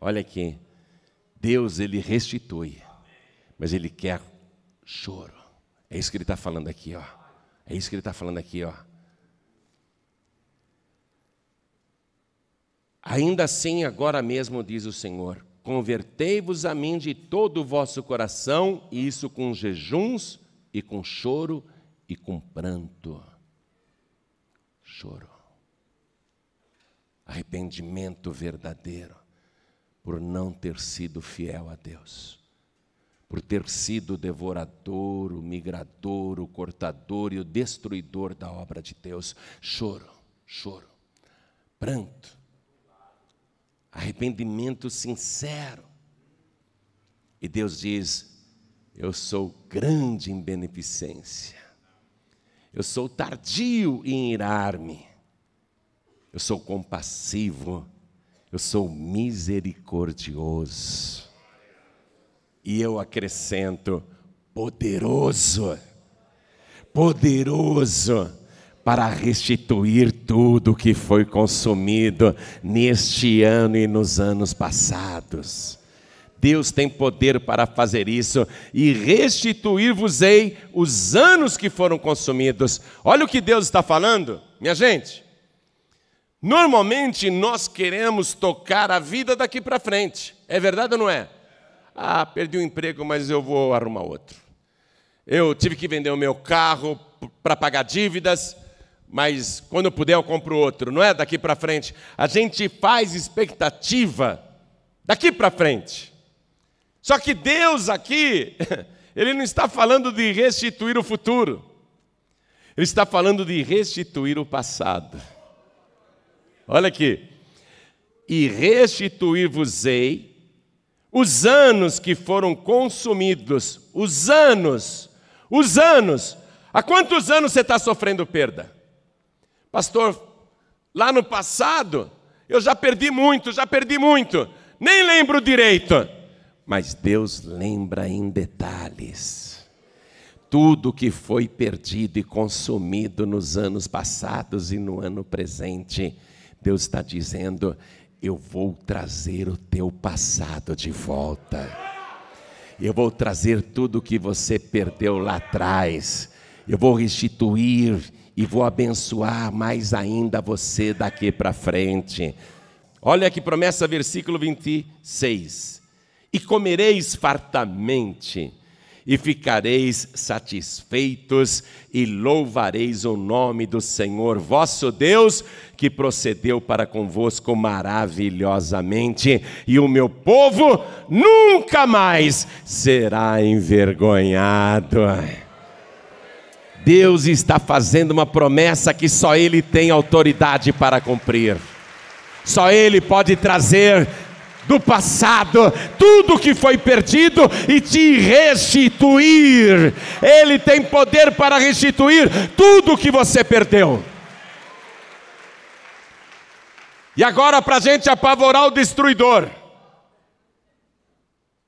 Speaker 1: Olha aqui. Deus, ele restitui, mas ele quer choro. É isso que ele está falando aqui, ó. É isso que ele está falando aqui, ó. Ainda assim, agora mesmo, diz o Senhor, Convertei-vos a mim de todo o vosso coração, e isso com jejuns, e com choro, e com pranto. Choro. Arrependimento verdadeiro por não ter sido fiel a Deus por ter sido o devorador, o migrador, o cortador e o destruidor da obra de Deus. Choro, choro, pranto, arrependimento sincero. E Deus diz: Eu sou grande em beneficência, eu sou tardio em irar-me, eu sou compassivo, eu sou misericordioso. E eu acrescento:
Speaker 2: poderoso,
Speaker 1: poderoso para restituir tudo que foi consumido neste ano e nos anos passados. Deus tem poder para fazer isso e restituir-vos-ei os anos que foram consumidos. Olha o que Deus está falando, minha gente. Normalmente nós queremos tocar a vida daqui para frente, é verdade ou não é? Ah, perdi o um emprego, mas eu vou arrumar outro. Eu tive que vender o meu carro para pagar dívidas, mas quando eu puder eu compro outro, não é daqui para frente. A gente faz expectativa daqui para frente. Só que Deus aqui, [LAUGHS] ele não está falando de restituir o futuro. Ele está falando de restituir o passado. Olha aqui. E restituir-vos-ei os anos que foram consumidos, os anos, os anos. Há quantos anos você está sofrendo perda? Pastor, lá no passado, eu já perdi muito, já perdi muito, nem lembro direito. Mas Deus lembra em detalhes tudo que foi perdido e consumido nos anos passados e no ano presente. Deus está dizendo: Eu vou trazer o teu passado de volta. Eu vou trazer tudo que você perdeu lá atrás. Eu vou restituir e vou abençoar mais ainda você daqui para frente. Olha que promessa, versículo 26. E comereis fartamente, e ficareis satisfeitos, e louvareis o nome do Senhor vosso Deus, que procedeu para convosco maravilhosamente, e o meu povo nunca mais será envergonhado. Deus está fazendo uma promessa que só Ele tem autoridade para cumprir. Só Ele pode trazer do passado, tudo que foi perdido e te restituir. Ele tem poder para restituir tudo que você perdeu. E agora, para a gente apavorar o destruidor,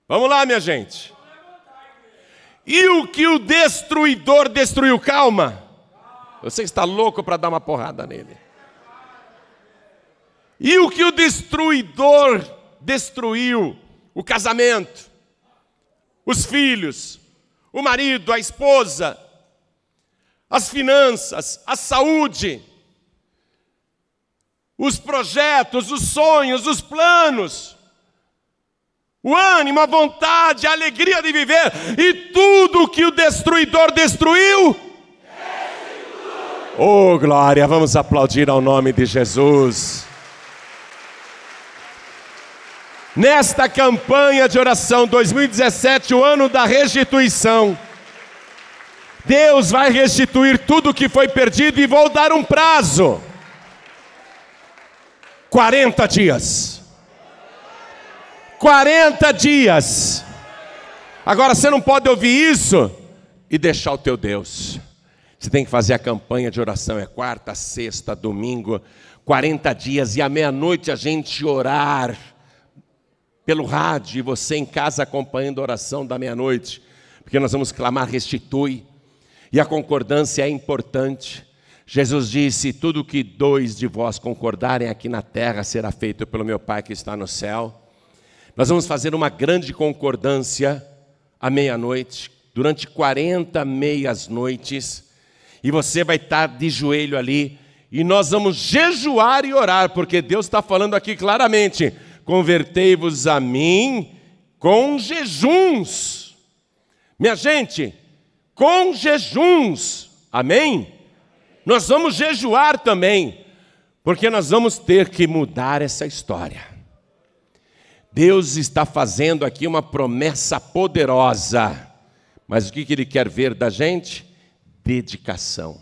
Speaker 1: vamos lá, minha gente. E o que o destruidor destruiu? Calma. Você está louco para dar uma porrada nele. E o que o destruidor destruiu? O casamento, os filhos, o marido, a esposa, as finanças, a saúde, os projetos, os sonhos, os planos o ânimo, a vontade, a alegria de viver e tudo que o destruidor destruiu. Oh, glória, vamos aplaudir ao nome de Jesus. Nesta campanha de oração 2017, o ano da restituição, Deus vai restituir tudo que foi perdido e vou dar um prazo: 40 dias. 40 dias. Agora você não pode ouvir isso e deixar o teu Deus. Você tem que fazer a campanha de oração, é quarta, sexta, domingo, 40 dias, e à meia-noite a gente orar pelo rádio e você em casa acompanhando a oração da meia-noite, porque nós vamos clamar restitui, e a concordância é importante. Jesus disse: Tudo que dois de vós concordarem aqui na terra será feito pelo meu Pai que está no céu. Nós vamos fazer uma grande concordância à meia-noite, durante 40 meias noites, e você vai estar de joelho ali, e nós vamos jejuar e orar, porque Deus está falando aqui claramente: convertei-vos a mim com jejuns. Minha gente, com jejuns, amém? Nós vamos jejuar também, porque nós vamos ter que mudar essa história. Deus está fazendo aqui uma promessa poderosa. Mas o que ele quer ver da gente? Dedicação.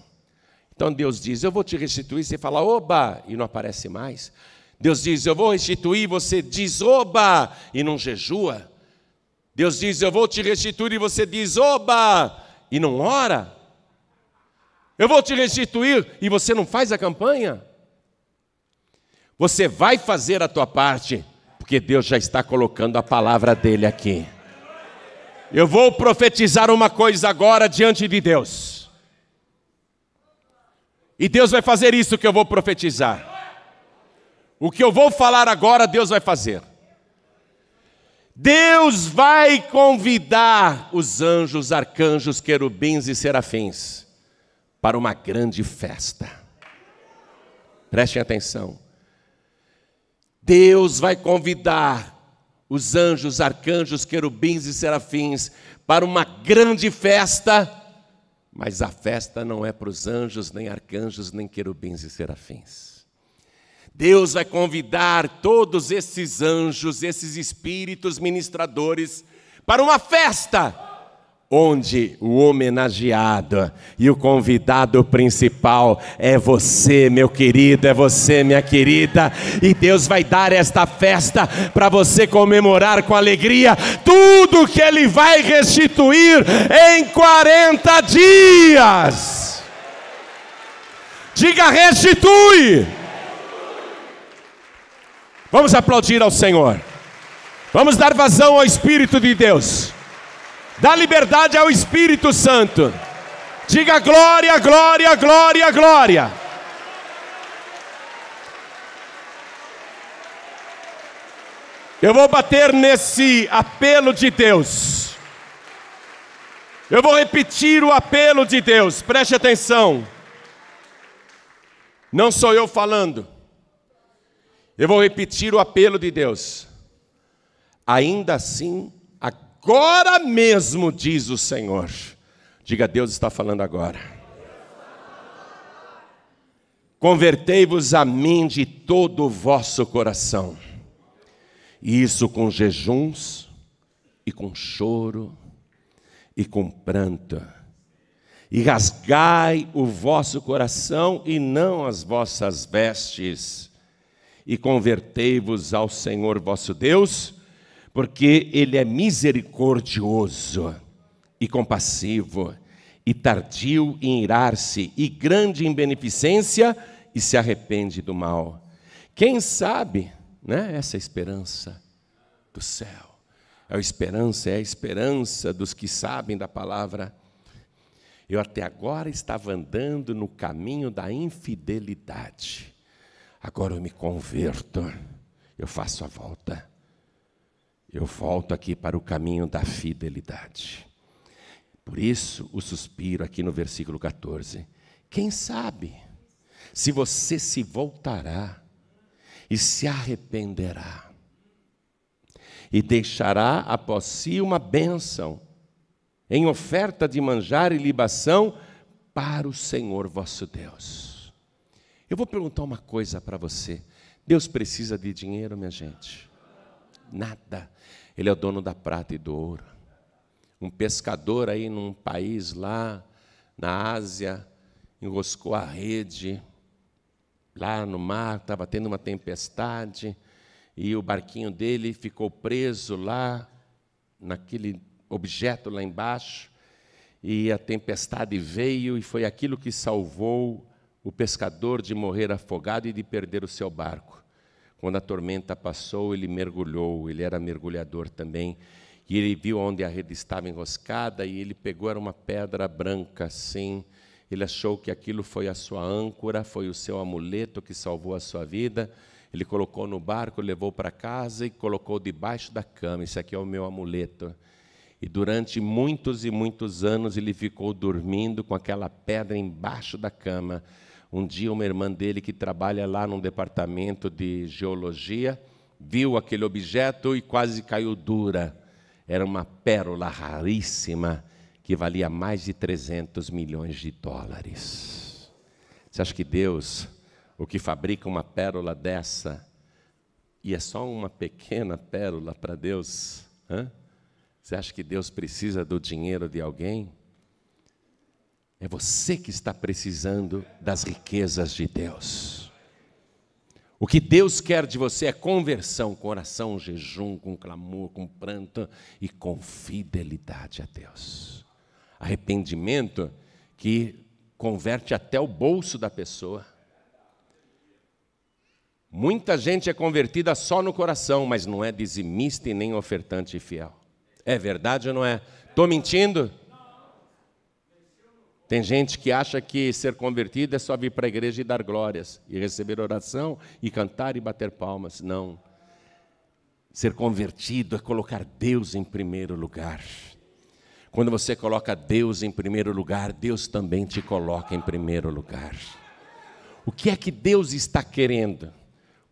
Speaker 1: Então Deus diz: Eu vou te restituir. Você fala, oba, e não aparece mais. Deus diz: Eu vou restituir. Você diz, oba, e não jejua. Deus diz: Eu vou te restituir. E você diz, oba, e não ora. Eu vou te restituir. E você não faz a campanha. Você vai fazer a tua parte porque Deus já está colocando a palavra dele aqui. Eu vou profetizar uma coisa agora diante de Deus. E Deus vai fazer isso que eu vou profetizar. O que eu vou falar agora, Deus vai fazer. Deus vai convidar os anjos, arcanjos, querubins e serafins para uma grande festa. Prestem atenção. Deus vai convidar os anjos, arcanjos, querubins e serafins para uma grande festa, mas a festa não é para os anjos, nem arcanjos, nem querubins e serafins. Deus vai convidar todos esses anjos, esses espíritos ministradores, para uma festa onde o homenageado e o convidado principal é você, meu querido, é você, minha querida, e Deus vai dar esta festa para você comemorar com alegria tudo que Ele vai restituir em 40 dias. Diga: restitui. Vamos aplaudir ao Senhor, vamos dar vazão ao Espírito de Deus. Dá liberdade ao Espírito Santo. Diga glória, glória, glória, glória. Eu vou bater nesse apelo de Deus. Eu vou repetir o apelo de Deus, preste atenção. Não sou eu falando. Eu vou repetir o apelo de Deus. Ainda assim, agora mesmo, diz o Senhor. Diga, Deus está falando agora. Convertei-vos a mim de todo o vosso coração, e isso com jejuns, e com choro, e com pranto, e rasgai o vosso coração e não as vossas vestes, e convertei-vos ao Senhor vosso Deus, porque Ele é misericordioso e compassivo, e tardio em irar-se, e grande em beneficência, e se arrepende do mal. Quem sabe, né? Essa é a esperança do céu. É a esperança, é a esperança dos que sabem da palavra. Eu até agora estava andando no caminho da infidelidade. Agora eu me converto. Eu faço a volta eu volto aqui para o caminho da fidelidade. Por isso, o suspiro aqui no versículo 14. Quem sabe se você se voltará e se arrependerá e deixará após si uma bênção em oferta de manjar e libação para o Senhor vosso Deus. Eu vou perguntar uma coisa para você. Deus precisa de dinheiro, minha gente? nada. Ele é o dono da prata e do ouro. Um pescador aí num país lá, na Ásia, enroscou a rede lá no mar, estava tendo uma tempestade, e o barquinho dele ficou preso lá, naquele objeto lá embaixo, e a tempestade veio, e foi aquilo que salvou o pescador de morrer afogado e de perder o seu barco. Quando a tormenta passou, ele mergulhou, ele era mergulhador também, e ele viu onde a rede estava enroscada, e ele pegou, era uma pedra branca assim, ele achou que aquilo foi a sua âncora, foi o seu amuleto que salvou a sua vida, ele colocou no barco, levou para casa e colocou debaixo da cama, esse aqui é o meu amuleto. E durante muitos e muitos anos ele ficou dormindo com aquela pedra embaixo da cama, um dia, uma irmã dele que trabalha lá num departamento de geologia viu aquele objeto e quase caiu dura. Era uma pérola raríssima que valia mais de 300 milhões de dólares. Você acha que Deus, o que fabrica uma pérola dessa, e é só uma pequena pérola para Deus? Você acha que Deus precisa do dinheiro de alguém? É você que está precisando das riquezas de Deus. O que Deus quer de você é conversão, com oração, jejum, com clamor, com pranto e com fidelidade a Deus. Arrependimento que converte até o bolso da pessoa. Muita gente é convertida só no coração, mas não é dizimista e nem ofertante e fiel. É verdade ou não é? Estou mentindo? Tem gente que acha que ser convertido é só vir para a igreja e dar glórias, e receber oração, e cantar e bater palmas. Não. Ser convertido é colocar Deus em primeiro lugar. Quando você coloca Deus em primeiro lugar, Deus também te coloca em primeiro lugar. O que é que Deus está querendo?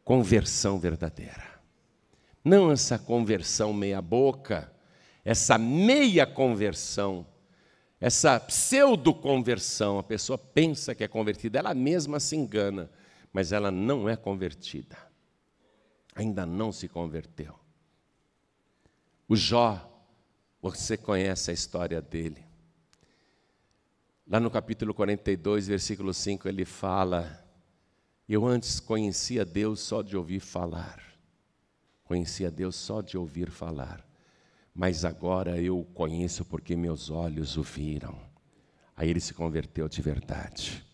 Speaker 1: Conversão verdadeira. Não essa conversão meia-boca, essa meia conversão essa pseudo-conversão, a pessoa pensa que é convertida, ela mesma se engana, mas ela não é convertida. Ainda não se converteu. O Jó, você conhece a história dele. Lá no capítulo 42, versículo 5, ele fala: Eu antes conhecia Deus só de ouvir falar. Conhecia Deus só de ouvir falar mas agora eu o conheço porque meus olhos o viram. Aí ele se converteu de verdade.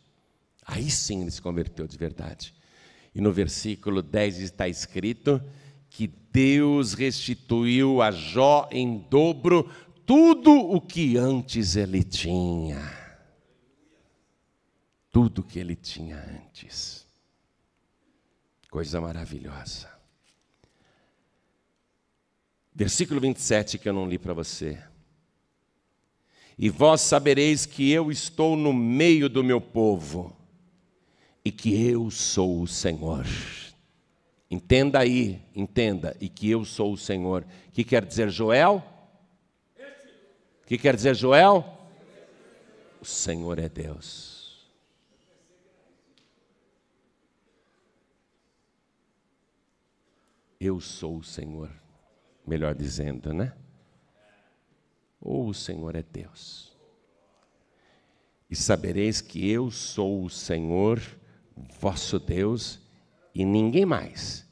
Speaker 1: Aí sim ele se converteu de verdade. E no versículo 10 está escrito que Deus restituiu a Jó em dobro tudo o que antes ele tinha. Tudo o que ele tinha antes. Coisa maravilhosa. Versículo 27 que eu não li para você. E vós sabereis que eu estou no meio do meu povo e que eu sou o Senhor. Entenda aí, entenda, e que eu sou o Senhor. O que quer dizer Joel? O que quer dizer Joel? O Senhor é Deus. Eu sou o Senhor melhor dizendo, né? Ou o Senhor é Deus. E sabereis que eu sou o Senhor, vosso Deus, e ninguém mais.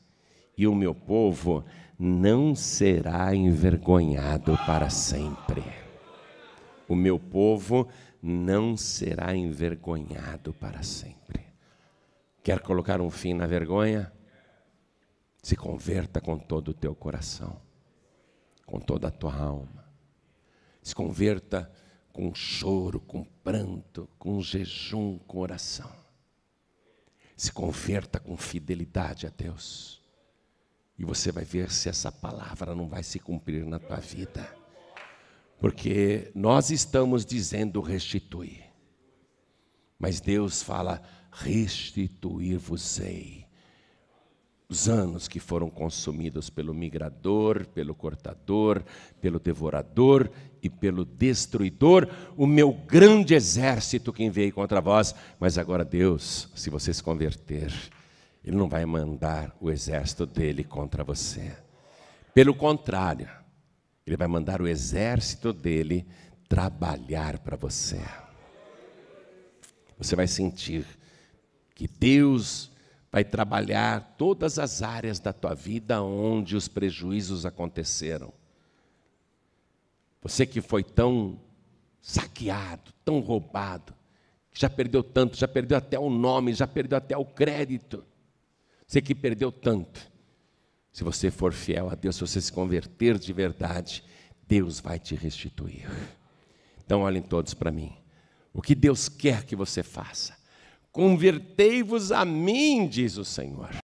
Speaker 1: E o meu povo não será envergonhado para sempre. O meu povo não será envergonhado para sempre. Quer colocar um fim na vergonha? Se converta com todo o teu coração com toda a tua alma. Se converta com choro, com pranto, com jejum, com oração. Se converta com fidelidade a Deus. E você vai ver se essa palavra não vai se cumprir na tua vida. Porque nós estamos dizendo restituir, Mas Deus fala: restituir-vos-ei os anos que foram consumidos pelo migrador, pelo cortador, pelo devorador e pelo destruidor, o meu grande exército que enviei contra vós. Mas agora, Deus, se você se converter, Ele não vai mandar o exército dele contra você. Pelo contrário, Ele vai mandar o exército dele trabalhar para você. Você vai sentir que Deus vai trabalhar todas as áreas da tua vida onde os prejuízos aconteceram. Você que foi tão saqueado, tão roubado, que já perdeu tanto, já perdeu até o nome, já perdeu até o crédito. Você que perdeu tanto. Se você for fiel a Deus, se você se converter de verdade, Deus vai te restituir. Então olhem todos para mim. O que Deus quer que você faça Convertei-vos a mim, diz o Senhor.